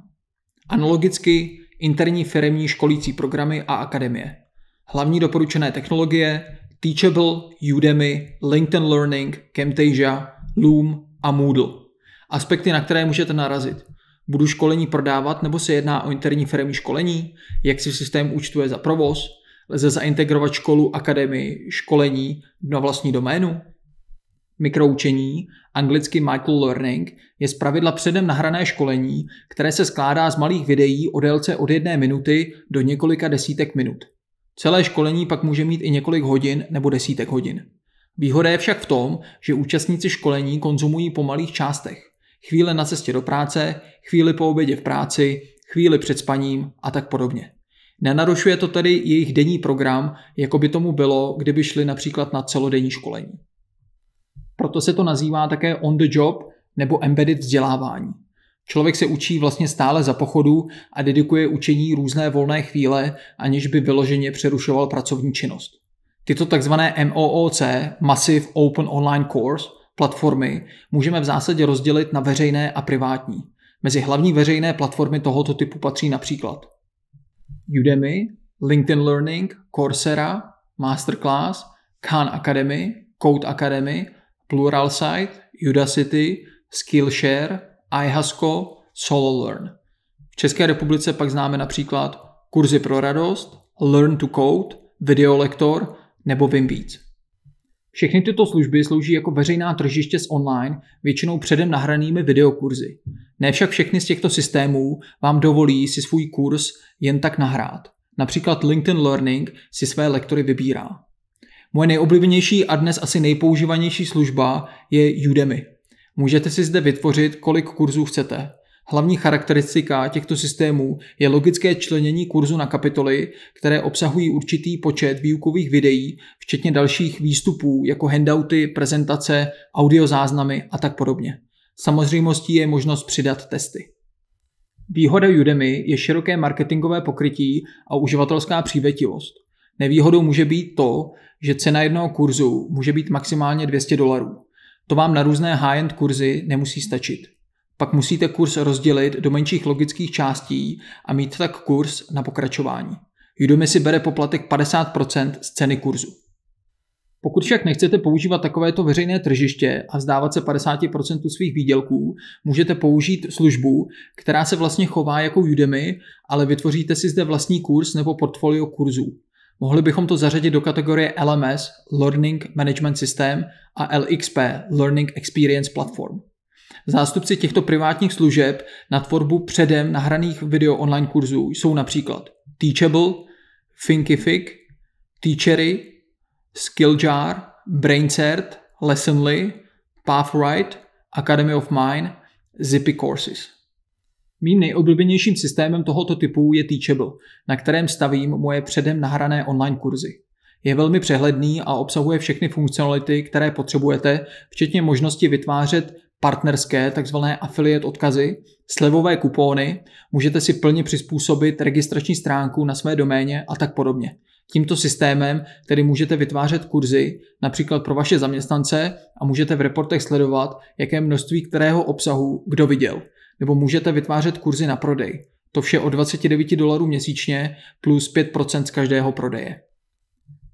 Analogicky interní firmní školící programy a akademie. Hlavní doporučené technologie Teachable, Udemy, LinkedIn Learning, Camtasia, Loom a Moodle. Aspekty, na které můžete narazit. Budu školení prodávat nebo se jedná o interní firmní školení? Jak si systém účtuje za provoz? Lze zaintegrovat školu, akademii, školení na vlastní doménu? Mikroučení, anglicky Michael learning, je zpravidla předem nahrané školení, které se skládá z malých videí o délce od jedné minuty do několika desítek minut. Celé školení pak může mít i několik hodin nebo desítek hodin. Výhoda je však v tom, že účastníci školení konzumují po malých částech. Chvíle na cestě do práce, chvíli po obědě v práci, chvíli před spaním a tak podobně. Nenarušuje to tedy jejich denní program, jako by tomu bylo, kdyby šli například na celodenní školení. Proto se to nazývá také on the job nebo embedded vzdělávání. Člověk se učí vlastně stále za pochodu a dedikuje učení různé volné chvíle, aniž by vyloženě přerušoval pracovní činnost. Tyto tzv. MOOC, Massive Open Online Course, platformy můžeme v zásadě rozdělit na veřejné a privátní. Mezi hlavní veřejné platformy tohoto typu patří například Udemy, LinkedIn Learning, Coursera, Masterclass, Khan Academy, Code Academy Pluralsight, Udacity, Skillshare, iHasco, SoloLearn. V České republice pak známe například Kurzy pro radost, Learn to Code, Videolektor nebo Vim Beats. Všechny tyto služby slouží jako veřejná tržiště s online, většinou předem nahranými videokurzy. Ne však všechny z těchto systémů vám dovolí si svůj kurz jen tak nahrát. Například LinkedIn Learning si své lektory vybírá. Moje nejoblíbenější a dnes asi nejpoužívanější služba je Udemy. Můžete si zde vytvořit, kolik kurzů chcete. Hlavní charakteristika těchto systémů je logické členění kurzu na kapitoly, které obsahují určitý počet výukových videí, včetně dalších výstupů jako handouty, prezentace, audiozáznamy a tak podobně. Samozřejmostí je možnost přidat testy. Výhoda Udemy je široké marketingové pokrytí a uživatelská přívětivost. Nevýhodou může být to, že cena jednoho kurzu může být maximálně 200 dolarů. To vám na různé high-end kurzy nemusí stačit. Pak musíte kurz rozdělit do menších logických částí a mít tak kurz na pokračování. Udemy si bere poplatek 50% z ceny kurzu. Pokud však nechcete používat takovéto veřejné tržiště a vzdávat se 50% svých výdělků, můžete použít službu, která se vlastně chová jako Udemy, ale vytvoříte si zde vlastní kurz nebo portfolio kurzů. Mohli bychom to zařadit do kategorie LMS, Learning Management System, a LXP, Learning Experience Platform. Zástupci těchto privátních služeb na tvorbu předem nahraných video online kurzů jsou například Teachable, Thinkific, Teachery, Skilljar, Braincert, Lessonly, Pathright, Academy of Mine, Zippy Courses. Mým nejoblíbenějším systémem tohoto typu je Teachable, na kterém stavím moje předem nahrané online kurzy. Je velmi přehledný a obsahuje všechny funkcionality, které potřebujete, včetně možnosti vytvářet partnerské, takzvané affiliate odkazy, slevové kupóny, můžete si plně přizpůsobit registrační stránku na své doméně a tak podobně. Tímto systémem tedy můžete vytvářet kurzy, například pro vaše zaměstnance a můžete v reportech sledovat, jaké množství kterého obsahu kdo viděl – nebo můžete vytvářet kurzy na prodej. To vše o 29 dolarů měsíčně plus 5% z každého prodeje.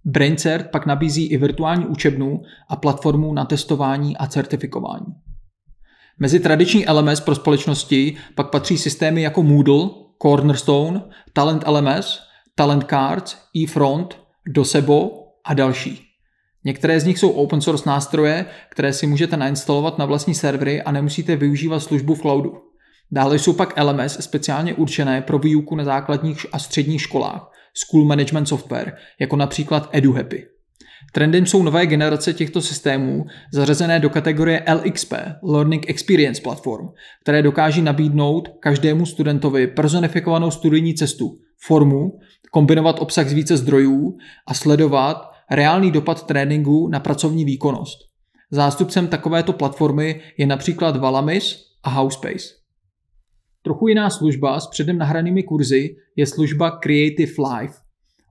BrainCert pak nabízí i virtuální učebnu a platformu na testování a certifikování. Mezi tradiční LMS pro společnosti pak patří systémy jako Moodle, Cornerstone, Talent LMS, Talent Cards, eFront, DoSebo a další. Některé z nich jsou open source nástroje, které si můžete nainstalovat na vlastní servery a nemusíte využívat službu v cloudu. Dále jsou pak LMS speciálně určené pro výuku na základních a středních školách, school management software, jako například EduHappy. Trendem jsou nové generace těchto systémů zařazené do kategorie LXP, Learning Experience Platform, které dokáží nabídnout každému studentovi personifikovanou studijní cestu, formu, kombinovat obsah z více zdrojů a sledovat reálný dopad tréninku na pracovní výkonnost. Zástupcem takovéto platformy je například Valamis a Housepace. Trochu jiná služba s předem nahranými kurzy je služba Creative Live.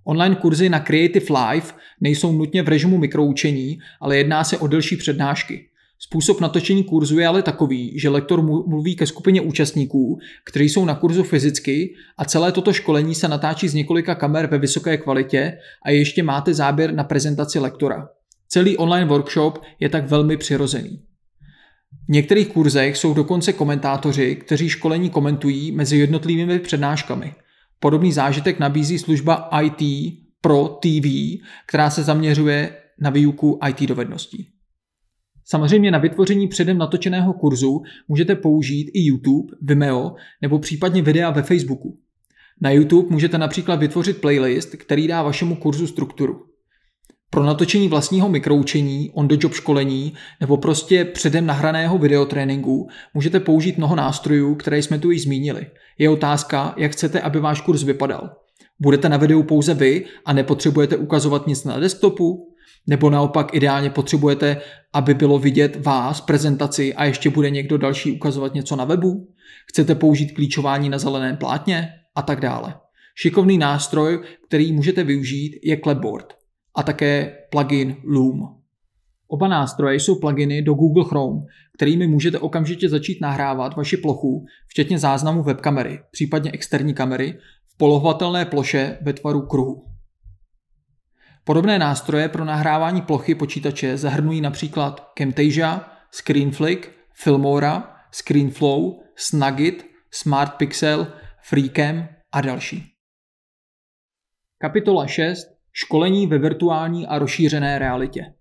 Online kurzy na Creative Live nejsou nutně v režimu mikroučení, ale jedná se o delší přednášky. Způsob natočení kurzu je ale takový, že lektor mluví ke skupině účastníků, kteří jsou na kurzu fyzicky a celé toto školení se natáčí z několika kamer ve vysoké kvalitě a ještě máte záběr na prezentaci lektora. Celý online workshop je tak velmi přirozený. V některých kurzech jsou dokonce komentátoři, kteří školení komentují mezi jednotlivými přednáškami. Podobný zážitek nabízí služba IT pro TV, která se zaměřuje na výuku IT dovedností. Samozřejmě na vytvoření předem natočeného kurzu můžete použít i YouTube, Vimeo nebo případně videa ve Facebooku. Na YouTube můžete například vytvořit playlist, který dá vašemu kurzu strukturu pro natočení vlastního mikroučení, on the job školení nebo prostě předem nahraného videotréninku můžete použít mnoho nástrojů, které jsme tu již zmínili. Je otázka, jak chcete, aby váš kurz vypadal. Budete na videu pouze vy a nepotřebujete ukazovat nic na desktopu? Nebo naopak ideálně potřebujete, aby bylo vidět vás, prezentaci a ještě bude někdo další ukazovat něco na webu? Chcete použít klíčování na zeleném plátně? A tak dále. Šikovný nástroj, který můžete využít, je Clapboard a také plugin Loom. Oba nástroje jsou pluginy do Google Chrome, kterými můžete okamžitě začít nahrávat vaši plochu, včetně záznamu webkamery, případně externí kamery, v polohovatelné ploše ve tvaru kruhu. Podobné nástroje pro nahrávání plochy počítače zahrnují například Camtasia, ScreenFlick, Filmora, ScreenFlow, Snagit, SmartPixel, FreeCam a další. Kapitola 6 školení ve virtuální a rozšířené realitě.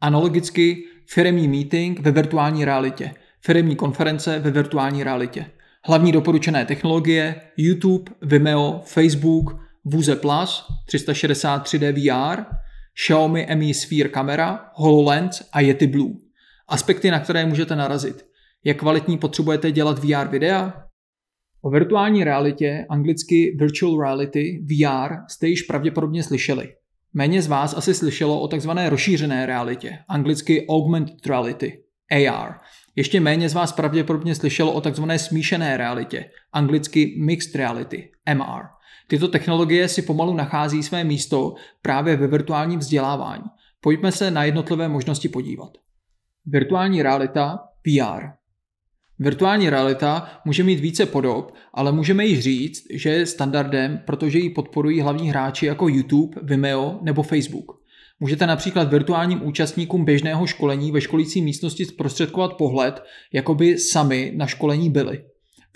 Analogicky firmní meeting ve virtuální realitě, firmní konference ve virtuální realitě, hlavní doporučené technologie YouTube, Vimeo, Facebook, Vuze Plus, 363D VR, Xiaomi Mi Sphere kamera, HoloLens a Yeti Blue. Aspekty, na které můžete narazit. Jak kvalitní potřebujete dělat VR videa, O virtuální realitě, anglicky virtual reality, VR, jste již pravděpodobně slyšeli. Méně z vás asi slyšelo o takzvané rozšířené realitě, anglicky augmented reality, AR. Ještě méně z vás pravděpodobně slyšelo o takzvané smíšené realitě, anglicky mixed reality, MR. Tyto technologie si pomalu nachází své místo právě ve virtuálním vzdělávání. Pojďme se na jednotlivé možnosti podívat. Virtuální realita, VR. Virtuální realita může mít více podob, ale můžeme ji říct, že je standardem, protože ji podporují hlavní hráči jako YouTube, Vimeo nebo Facebook. Můžete například virtuálním účastníkům běžného školení ve školící místnosti zprostředkovat pohled, jako by sami na školení byli.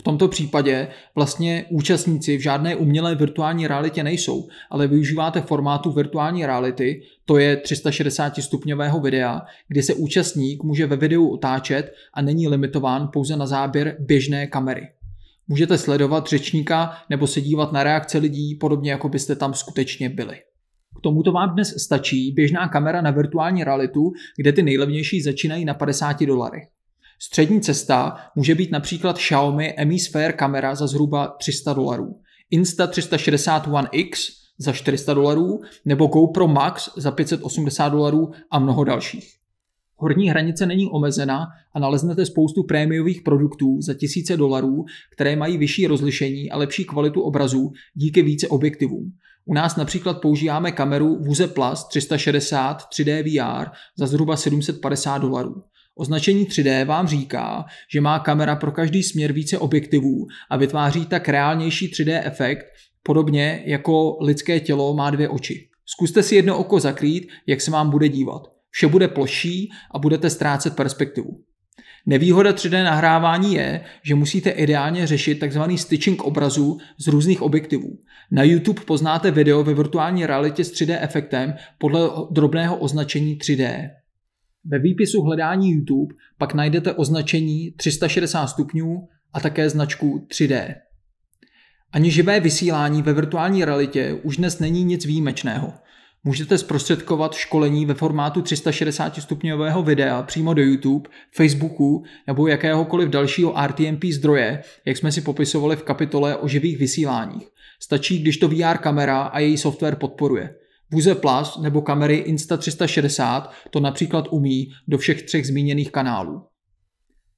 V tomto případě vlastně účastníci v žádné umělé virtuální realitě nejsou, ale využíváte formátu virtuální reality, to je 360 stupňového videa, kdy se účastník může ve videu otáčet a není limitován pouze na záběr běžné kamery. Můžete sledovat řečníka nebo se dívat na reakce lidí, podobně jako byste tam skutečně byli. K tomuto vám dnes stačí běžná kamera na virtuální realitu, kde ty nejlevnější začínají na 50 dolarech. Střední cesta může být například Xiaomi Mi Sphere kamera za zhruba 300 dolarů, Insta 360 One X za 400 dolarů nebo GoPro Max za 580 dolarů a mnoho dalších. Horní hranice není omezená a naleznete spoustu prémiových produktů za tisíce dolarů, které mají vyšší rozlišení a lepší kvalitu obrazu díky více objektivům. U nás například používáme kameru Vuze Plus 360 3D VR za zhruba 750 dolarů. Označení 3D vám říká, že má kamera pro každý směr více objektivů a vytváří tak reálnější 3D efekt, podobně jako lidské tělo má dvě oči. Zkuste si jedno oko zakrýt, jak se vám bude dívat. Vše bude ploší a budete ztrácet perspektivu. Nevýhoda 3D nahrávání je, že musíte ideálně řešit tzv. stitching obrazů z různých objektivů. Na YouTube poznáte video ve virtuální realitě s 3D efektem podle drobného označení 3D. Ve výpisu hledání YouTube pak najdete označení 360 stupňů a také značku 3D. Ani živé vysílání ve virtuální realitě už dnes není nic výjimečného. Můžete zprostředkovat školení ve formátu 360 stupňového videa přímo do YouTube, Facebooku nebo jakéhokoliv dalšího RTMP zdroje, jak jsme si popisovali v kapitole o živých vysíláních. Stačí, když to VR kamera a její software podporuje – Buze Plus nebo kamery Insta360 to například umí do všech třech zmíněných kanálů.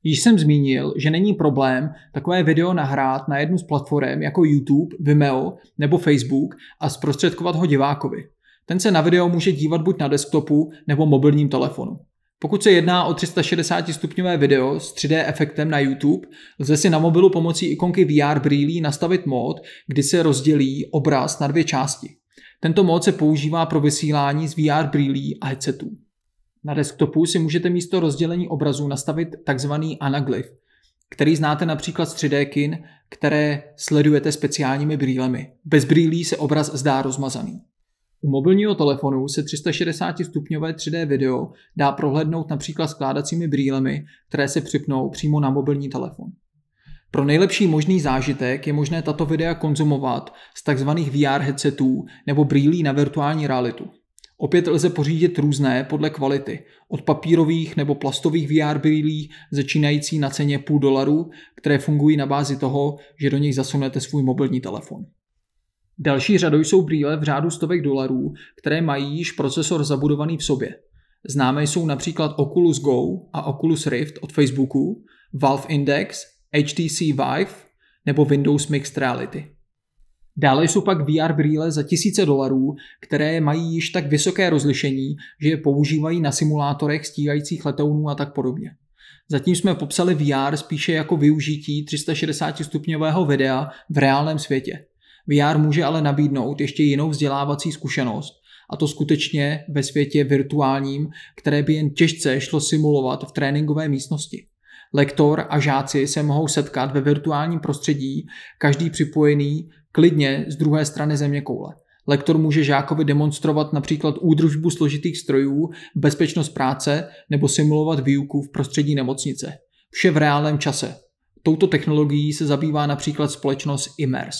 Již jsem zmínil, že není problém takové video nahrát na jednu z platform jako YouTube, Vimeo nebo Facebook a zprostředkovat ho divákovi. Ten se na video může dívat buď na desktopu nebo mobilním telefonu. Pokud se jedná o 360 stupňové video s 3D efektem na YouTube, lze si na mobilu pomocí ikonky VR brýlí nastavit mod, kdy se rozdělí obraz na dvě části. Tento mod se používá pro vysílání z VR brýlí a headsetů. Na desktopu si můžete místo rozdělení obrazu nastavit tzv. anaglyf, který znáte například z 3D kin, které sledujete speciálními brýlemi. Bez brýlí se obraz zdá rozmazaný. U mobilního telefonu se 360 stupňové 3D video dá prohlédnout například skládacími brýlemi, které se připnou přímo na mobilní telefon. Pro nejlepší možný zážitek je možné tato videa konzumovat z tzv. VR headsetů nebo brýlí na virtuální realitu. Opět lze pořídit různé podle kvality, od papírových nebo plastových VR brýlí začínající na ceně půl dolaru, které fungují na bázi toho, že do nich zasunete svůj mobilní telefon. Další řadou jsou brýle v řádu stovek dolarů, které mají již procesor zabudovaný v sobě. Známé jsou například Oculus Go a Oculus Rift od Facebooku, Valve Index HTC Vive nebo Windows Mixed Reality. Dále jsou pak VR brýle za tisíce dolarů, které mají již tak vysoké rozlišení, že je používají na simulátorech stíhajících letounů a tak podobně. Zatím jsme popsali VR spíše jako využití 360 stupňového videa v reálném světě. VR může ale nabídnout ještě jinou vzdělávací zkušenost, a to skutečně ve světě virtuálním, které by jen těžce šlo simulovat v tréninkové místnosti. Lektor a žáci se mohou setkat ve virtuálním prostředí, každý připojený klidně z druhé strany země koule. Lektor může žákovi demonstrovat například údržbu složitých strojů, bezpečnost práce nebo simulovat výuku v prostředí nemocnice. Vše v reálném čase. Touto technologií se zabývá například společnost Immers.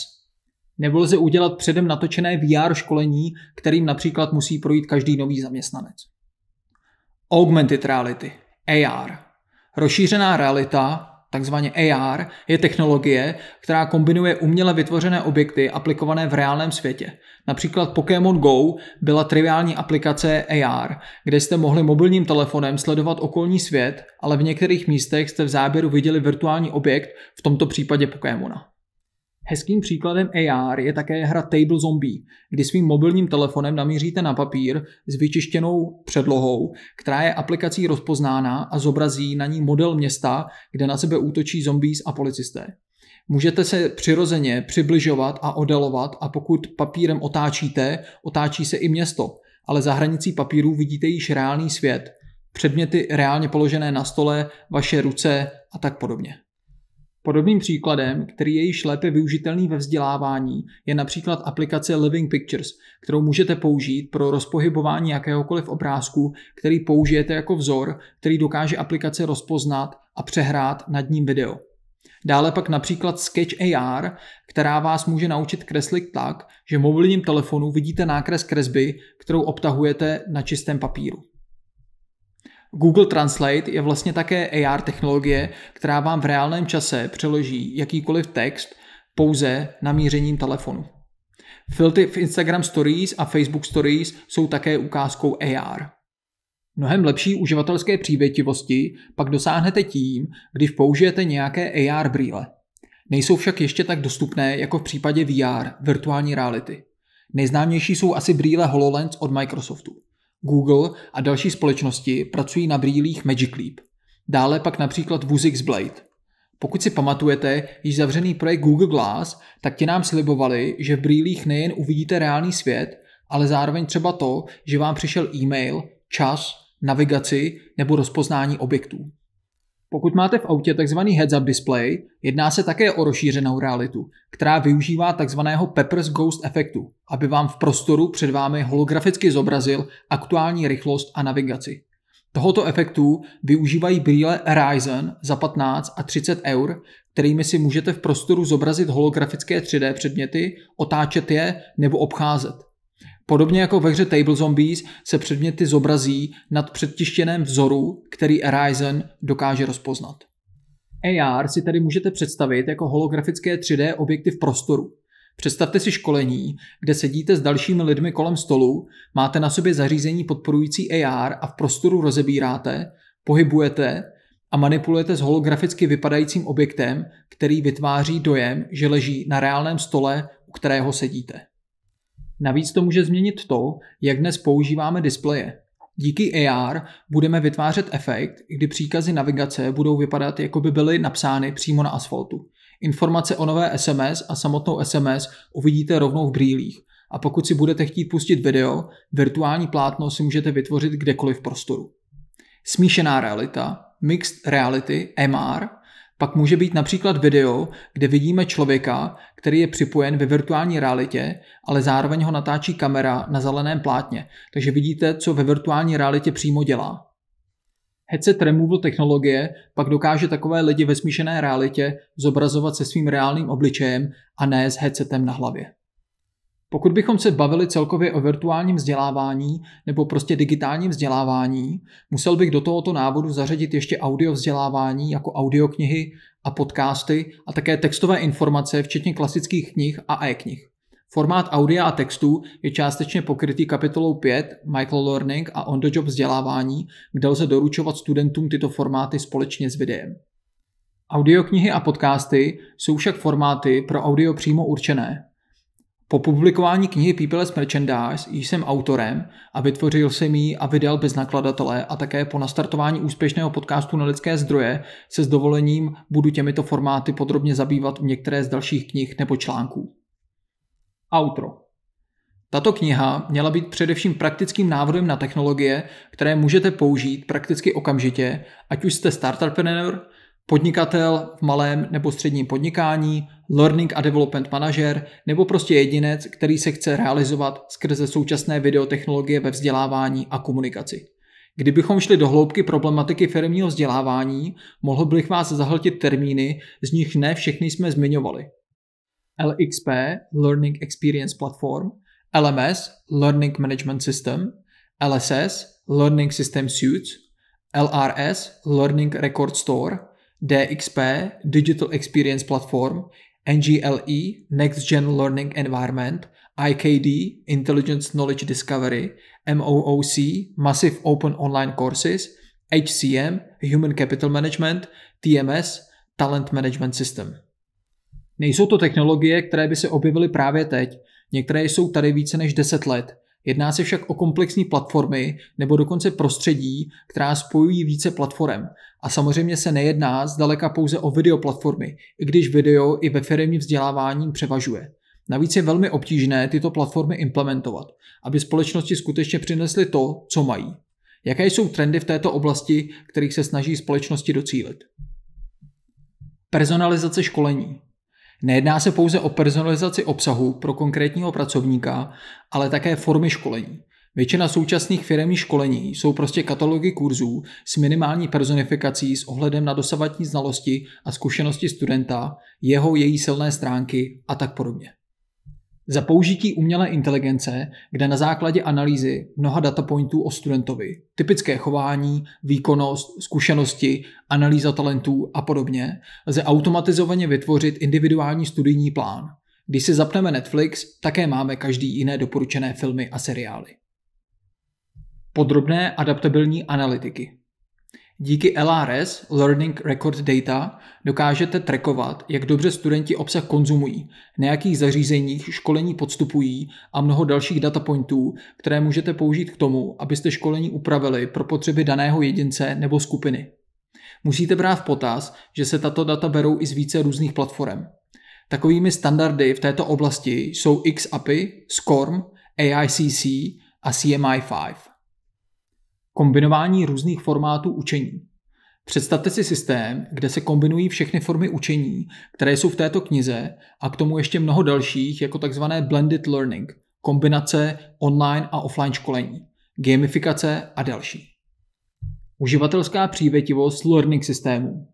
Nebo lze udělat předem natočené VR školení, kterým například musí projít každý nový zaměstnanec. Augmented Reality, AR, Rozšířená realita, takzvaně AR, je technologie, která kombinuje uměle vytvořené objekty aplikované v reálném světě. Například Pokémon Go byla triviální aplikace AR, kde jste mohli mobilním telefonem sledovat okolní svět, ale v některých místech jste v záběru viděli virtuální objekt, v tomto případě Pokémona. Hezkým příkladem AR je také hra Table Zombie, kdy svým mobilním telefonem namíříte na papír s vyčištěnou předlohou, která je aplikací rozpoznána a zobrazí na ní model města, kde na sebe útočí zombies a policisté. Můžete se přirozeně přibližovat a odelovat a pokud papírem otáčíte, otáčí se i město, ale za hranicí papíru vidíte již reálný svět, předměty reálně položené na stole, vaše ruce a tak podobně. Podobným příkladem, který je již lépe využitelný ve vzdělávání, je například aplikace Living Pictures, kterou můžete použít pro rozpohybování jakéhokoliv obrázku, který použijete jako vzor, který dokáže aplikace rozpoznat a přehrát nad ním video. Dále pak například Sketch AR, která vás může naučit kreslit tak, že mobilním telefonu vidíte nákres kresby, kterou obtahujete na čistém papíru. Google Translate je vlastně také AR technologie, která vám v reálném čase přeloží jakýkoliv text pouze namířením telefonu. Filtry v Instagram Stories a Facebook Stories jsou také ukázkou AR. Mnohem lepší uživatelské přívětivosti pak dosáhnete tím, když použijete nějaké AR brýle. Nejsou však ještě tak dostupné jako v případě VR, virtuální reality. Nejznámější jsou asi brýle HoloLens od Microsoftu. Google a další společnosti pracují na brýlích Magic Leap. Dále pak například Vuzix Blade. Pokud si pamatujete, již zavřený projekt Google Glass, tak ti nám slibovali, že v brýlích nejen uvidíte reálný svět, ale zároveň třeba to, že vám přišel e-mail, čas, navigaci nebo rozpoznání objektů. Pokud máte v autě tzv. heads-up display, jedná se také o rozšířenou realitu, která využívá tzv. Pepper's Ghost efektu, aby vám v prostoru před vámi holograficky zobrazil aktuální rychlost a navigaci. Tohoto efektu využívají brýle Ryzen za 15 a 30 eur, kterými si můžete v prostoru zobrazit holografické 3D předměty, otáčet je nebo obcházet. Podobně jako ve hře Table Zombies se předměty zobrazí nad předtištěném vzoru, který Horizon dokáže rozpoznat. AR si tedy můžete představit jako holografické 3D objekty v prostoru. Představte si školení, kde sedíte s dalšími lidmi kolem stolu, máte na sobě zařízení podporující AR a v prostoru rozebíráte, pohybujete a manipulujete s holograficky vypadajícím objektem, který vytváří dojem, že leží na reálném stole, u kterého sedíte. Navíc to může změnit to, jak dnes používáme displeje. Díky AR budeme vytvářet efekt, kdy příkazy navigace budou vypadat, jako by byly napsány přímo na asfaltu. Informace o nové SMS a samotnou SMS uvidíte rovnou v brýlích. A pokud si budete chtít pustit video, virtuální plátno si můžete vytvořit kdekoliv v prostoru. Smíšená realita, Mixed Reality, MR, pak může být například video, kde vidíme člověka, který je připojen ve virtuální realitě, ale zároveň ho natáčí kamera na zeleném plátně, takže vidíte, co ve virtuální realitě přímo dělá. Headset Removal technologie pak dokáže takové lidi ve smíšené realitě zobrazovat se svým reálným obličejem a ne s headsetem na hlavě. Pokud bychom se bavili celkově o virtuálním vzdělávání nebo prostě digitálním vzdělávání, musel bych do tohoto návodu zařadit ještě audio vzdělávání jako audioknihy a podcasty a také textové informace, včetně klasických knih a e-knih. Formát audia a textů je částečně pokrytý kapitolou 5 Learning a on-the-job vzdělávání, kde lze doručovat studentům tyto formáty společně s videem. Audioknihy a podcasty jsou však formáty pro audio přímo určené, po publikování knihy People as Merchandise jsem autorem a vytvořil jsem ji a vydal bez nakladatele a také po nastartování úspěšného podcastu na lidské zdroje se s dovolením budu těmito formáty podrobně zabývat v některé z dalších knih nebo článků. Outro. Tato kniha měla být především praktickým návodem na technologie, které můžete použít prakticky okamžitě, ať už jste startupreneur, podnikatel v malém nebo středním podnikání, learning a development manažer nebo prostě jedinec, který se chce realizovat skrze současné videotechnologie ve vzdělávání a komunikaci. Kdybychom šli do hloubky problematiky firmního vzdělávání, mohl bych vás zahltit termíny, z nich ne všechny jsme zmiňovali. LXP, Learning Experience Platform, LMS, Learning Management System, LSS, Learning System Suits LRS, Learning Record Store, DXP, Digital Experience Platform, NGLE, Next Gen Learning Environment, IKD, Intelligence Knowledge Discovery, MOOC, Massive Open Online Courses, HCM, Human Capital Management, TMS, Talent Management System. Nejsou to technologie, které by se objevily právě teď. Některé jsou tady více než 10 let. Jedná se však o komplexní platformy nebo dokonce prostředí, která spojují více platform. A samozřejmě se nejedná zdaleka pouze o videoplatformy, i když video i ve firmním vzdělávání převažuje. Navíc je velmi obtížné tyto platformy implementovat, aby společnosti skutečně přinesly to, co mají. Jaké jsou trendy v této oblasti, kterých se snaží společnosti docílit? Personalizace školení. Nejedná se pouze o personalizaci obsahu pro konkrétního pracovníka, ale také formy školení. Většina současných firmních školení jsou prostě katalogy kurzů s minimální personifikací s ohledem na dosavatní znalosti a zkušenosti studenta, jeho její silné stránky a tak podobně za použití umělé inteligence, kde na základě analýzy mnoha datapointů o studentovi, typické chování, výkonnost, zkušenosti, analýza talentů a podobně, lze automatizovaně vytvořit individuální studijní plán. Když si zapneme Netflix, také máme každý jiné doporučené filmy a seriály. Podrobné adaptabilní analytiky Díky LRS, Learning Record Data, dokážete trackovat, jak dobře studenti obsah konzumují, na jakých zařízeních školení podstupují a mnoho dalších data pointů, které můžete použít k tomu, abyste školení upravili pro potřeby daného jedince nebo skupiny. Musíte brát v potaz, že se tato data berou i z více různých platform. Takovými standardy v této oblasti jsou XAPI, SCORM, AICC a CMI5. Kombinování různých formátů učení. Představte si systém, kde se kombinují všechny formy učení, které jsou v této knize a k tomu ještě mnoho dalších, jako takzvané blended learning, kombinace online a offline školení, gamifikace a další. Uživatelská přívětivost learning systému.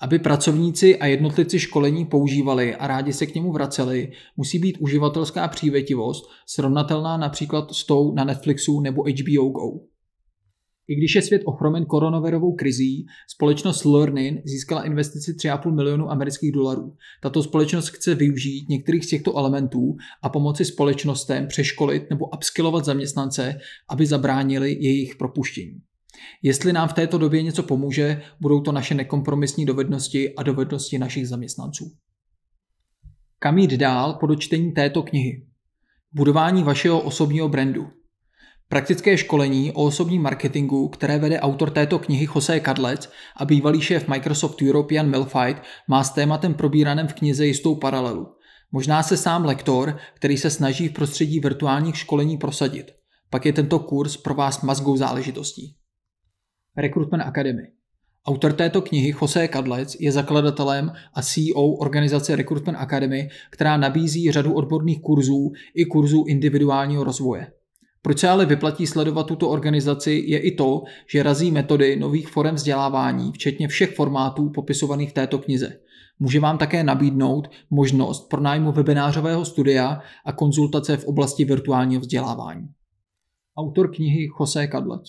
Aby pracovníci a jednotlivci školení používali a rádi se k němu vraceli, musí být uživatelská přívětivost srovnatelná například s tou na Netflixu nebo HBO GO. I když je svět ochromen koronavirovou krizí, společnost Learning získala investici 3,5 milionu amerických dolarů. Tato společnost chce využít některých z těchto elementů a pomoci společnostem přeškolit nebo upskillovat zaměstnance, aby zabránili jejich propuštění. Jestli nám v této době něco pomůže, budou to naše nekompromisní dovednosti a dovednosti našich zaměstnanců. Kam jít dál po dočtení této knihy? Budování vašeho osobního brandu. Praktické školení o osobním marketingu, které vede autor této knihy Jose Kadlec a bývalý šéf Microsoft European Melfight, Milfight, má s tématem probíraném v knize jistou paralelu. Možná se sám lektor, který se snaží v prostředí virtuálních školení prosadit. Pak je tento kurz pro vás mazgou záležitostí. Recruitment Academy Autor této knihy Jose Kadlec je zakladatelem a CEO organizace Recruitment Academy, která nabízí řadu odborných kurzů i kurzů individuálního rozvoje. Proč se ale vyplatí sledovat tuto organizaci je i to, že razí metody nových forem vzdělávání, včetně všech formátů popisovaných v této knize. Může vám také nabídnout možnost pronájmu webinářového studia a konzultace v oblasti virtuálního vzdělávání. Autor knihy Jose Kadlec.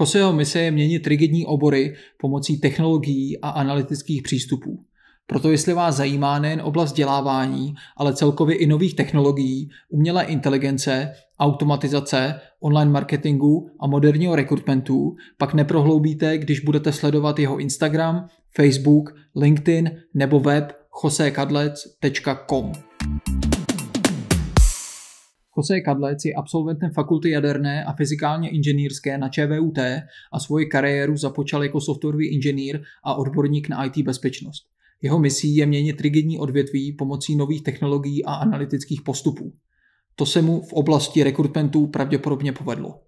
Joseho mise je měnit rigidní obory pomocí technologií a analytických přístupů. Proto jestli vás zajímá nejen oblast vzdělávání, ale celkově i nových technologií, umělé inteligence, automatizace, online marketingu a moderního rekrutmentu pak neprohloubíte, když budete sledovat jeho Instagram, Facebook, LinkedIn nebo web josekadlec.com. Jose Kadlec je absolventem fakulty jaderné a fyzikálně inženýrské na ČVUT a svoji kariéru započal jako softwarový inženýr a odborník na IT bezpečnost. Jeho misí je měnit rigidní odvětví pomocí nových technologií a analytických postupů. To se mu v oblasti rekrutmentů pravděpodobně povedlo.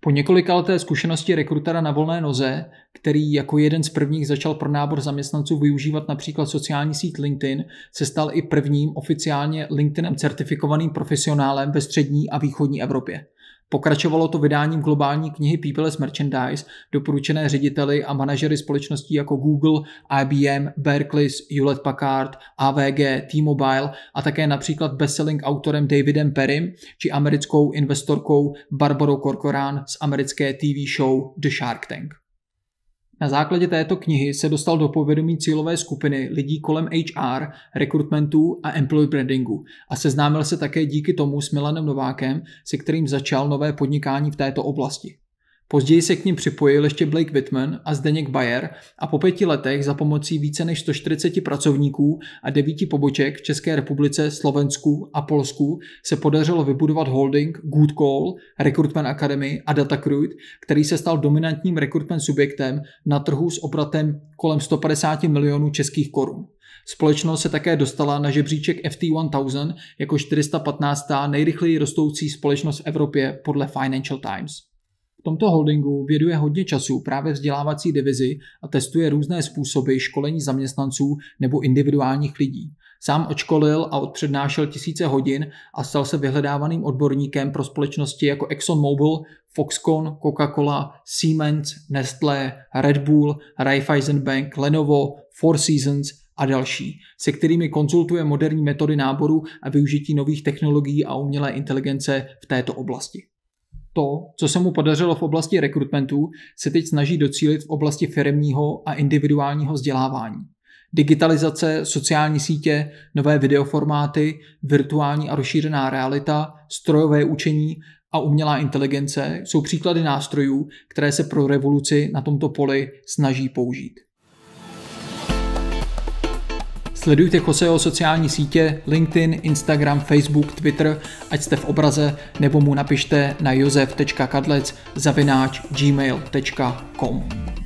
Po několika leté zkušenosti rekrutera na volné noze, který jako jeden z prvních začal pro nábor zaměstnanců využívat například sociální síť LinkedIn, se stal i prvním oficiálně LinkedInem certifikovaným profesionálem ve střední a východní Evropě – Pokračovalo to vydáním globální knihy People as Merchandise, doporučené řediteli a manažery společností jako Google, IBM, Berkeley, Hewlett Packard, AVG, T-Mobile a také například bestselling autorem Davidem Perrym či americkou investorkou Barbarou Corcoran z americké TV show The Shark Tank. Na základě této knihy se dostal do povědomí cílové skupiny lidí kolem HR, rekrutmentů a employee brandingu a seznámil se také díky tomu s Milanem Novákem, se kterým začal nové podnikání v této oblasti. Později se k ním připojil ještě Blake Whitman a Zdeněk Bayer a po pěti letech za pomocí více než 140 pracovníků a devíti poboček v České republice, Slovensku a Polsku se podařilo vybudovat holding Good Call, Recruitment Academy a Datacruit, který se stal dominantním recruitment subjektem na trhu s obratem kolem 150 milionů českých korun. Společnost se také dostala na žebříček FT1000 jako 415. nejrychleji rostoucí společnost v Evropě podle Financial Times. V tomto holdingu věduje hodně času právě vzdělávací divizi a testuje různé způsoby školení zaměstnanců nebo individuálních lidí. Sám odškolil a odpřednášel tisíce hodin a stal se vyhledávaným odborníkem pro společnosti jako ExxonMobil, Foxconn, Coca-Cola, Siemens, Nestlé, Red Bull, Raiffeisen Bank, Lenovo, Four Seasons a další, se kterými konzultuje moderní metody náboru a využití nových technologií a umělé inteligence v této oblasti to, co se mu podařilo v oblasti rekrutmentů, se teď snaží docílit v oblasti firmního a individuálního vzdělávání. Digitalizace, sociální sítě, nové videoformáty, virtuální a rozšířená realita, strojové učení a umělá inteligence jsou příklady nástrojů, které se pro revoluci na tomto poli snaží použít. Sledujte Joseho sociální sítě LinkedIn, Instagram, Facebook, Twitter, ať jste v obraze, nebo mu napište na josef.kadlec zavináč gmail.com.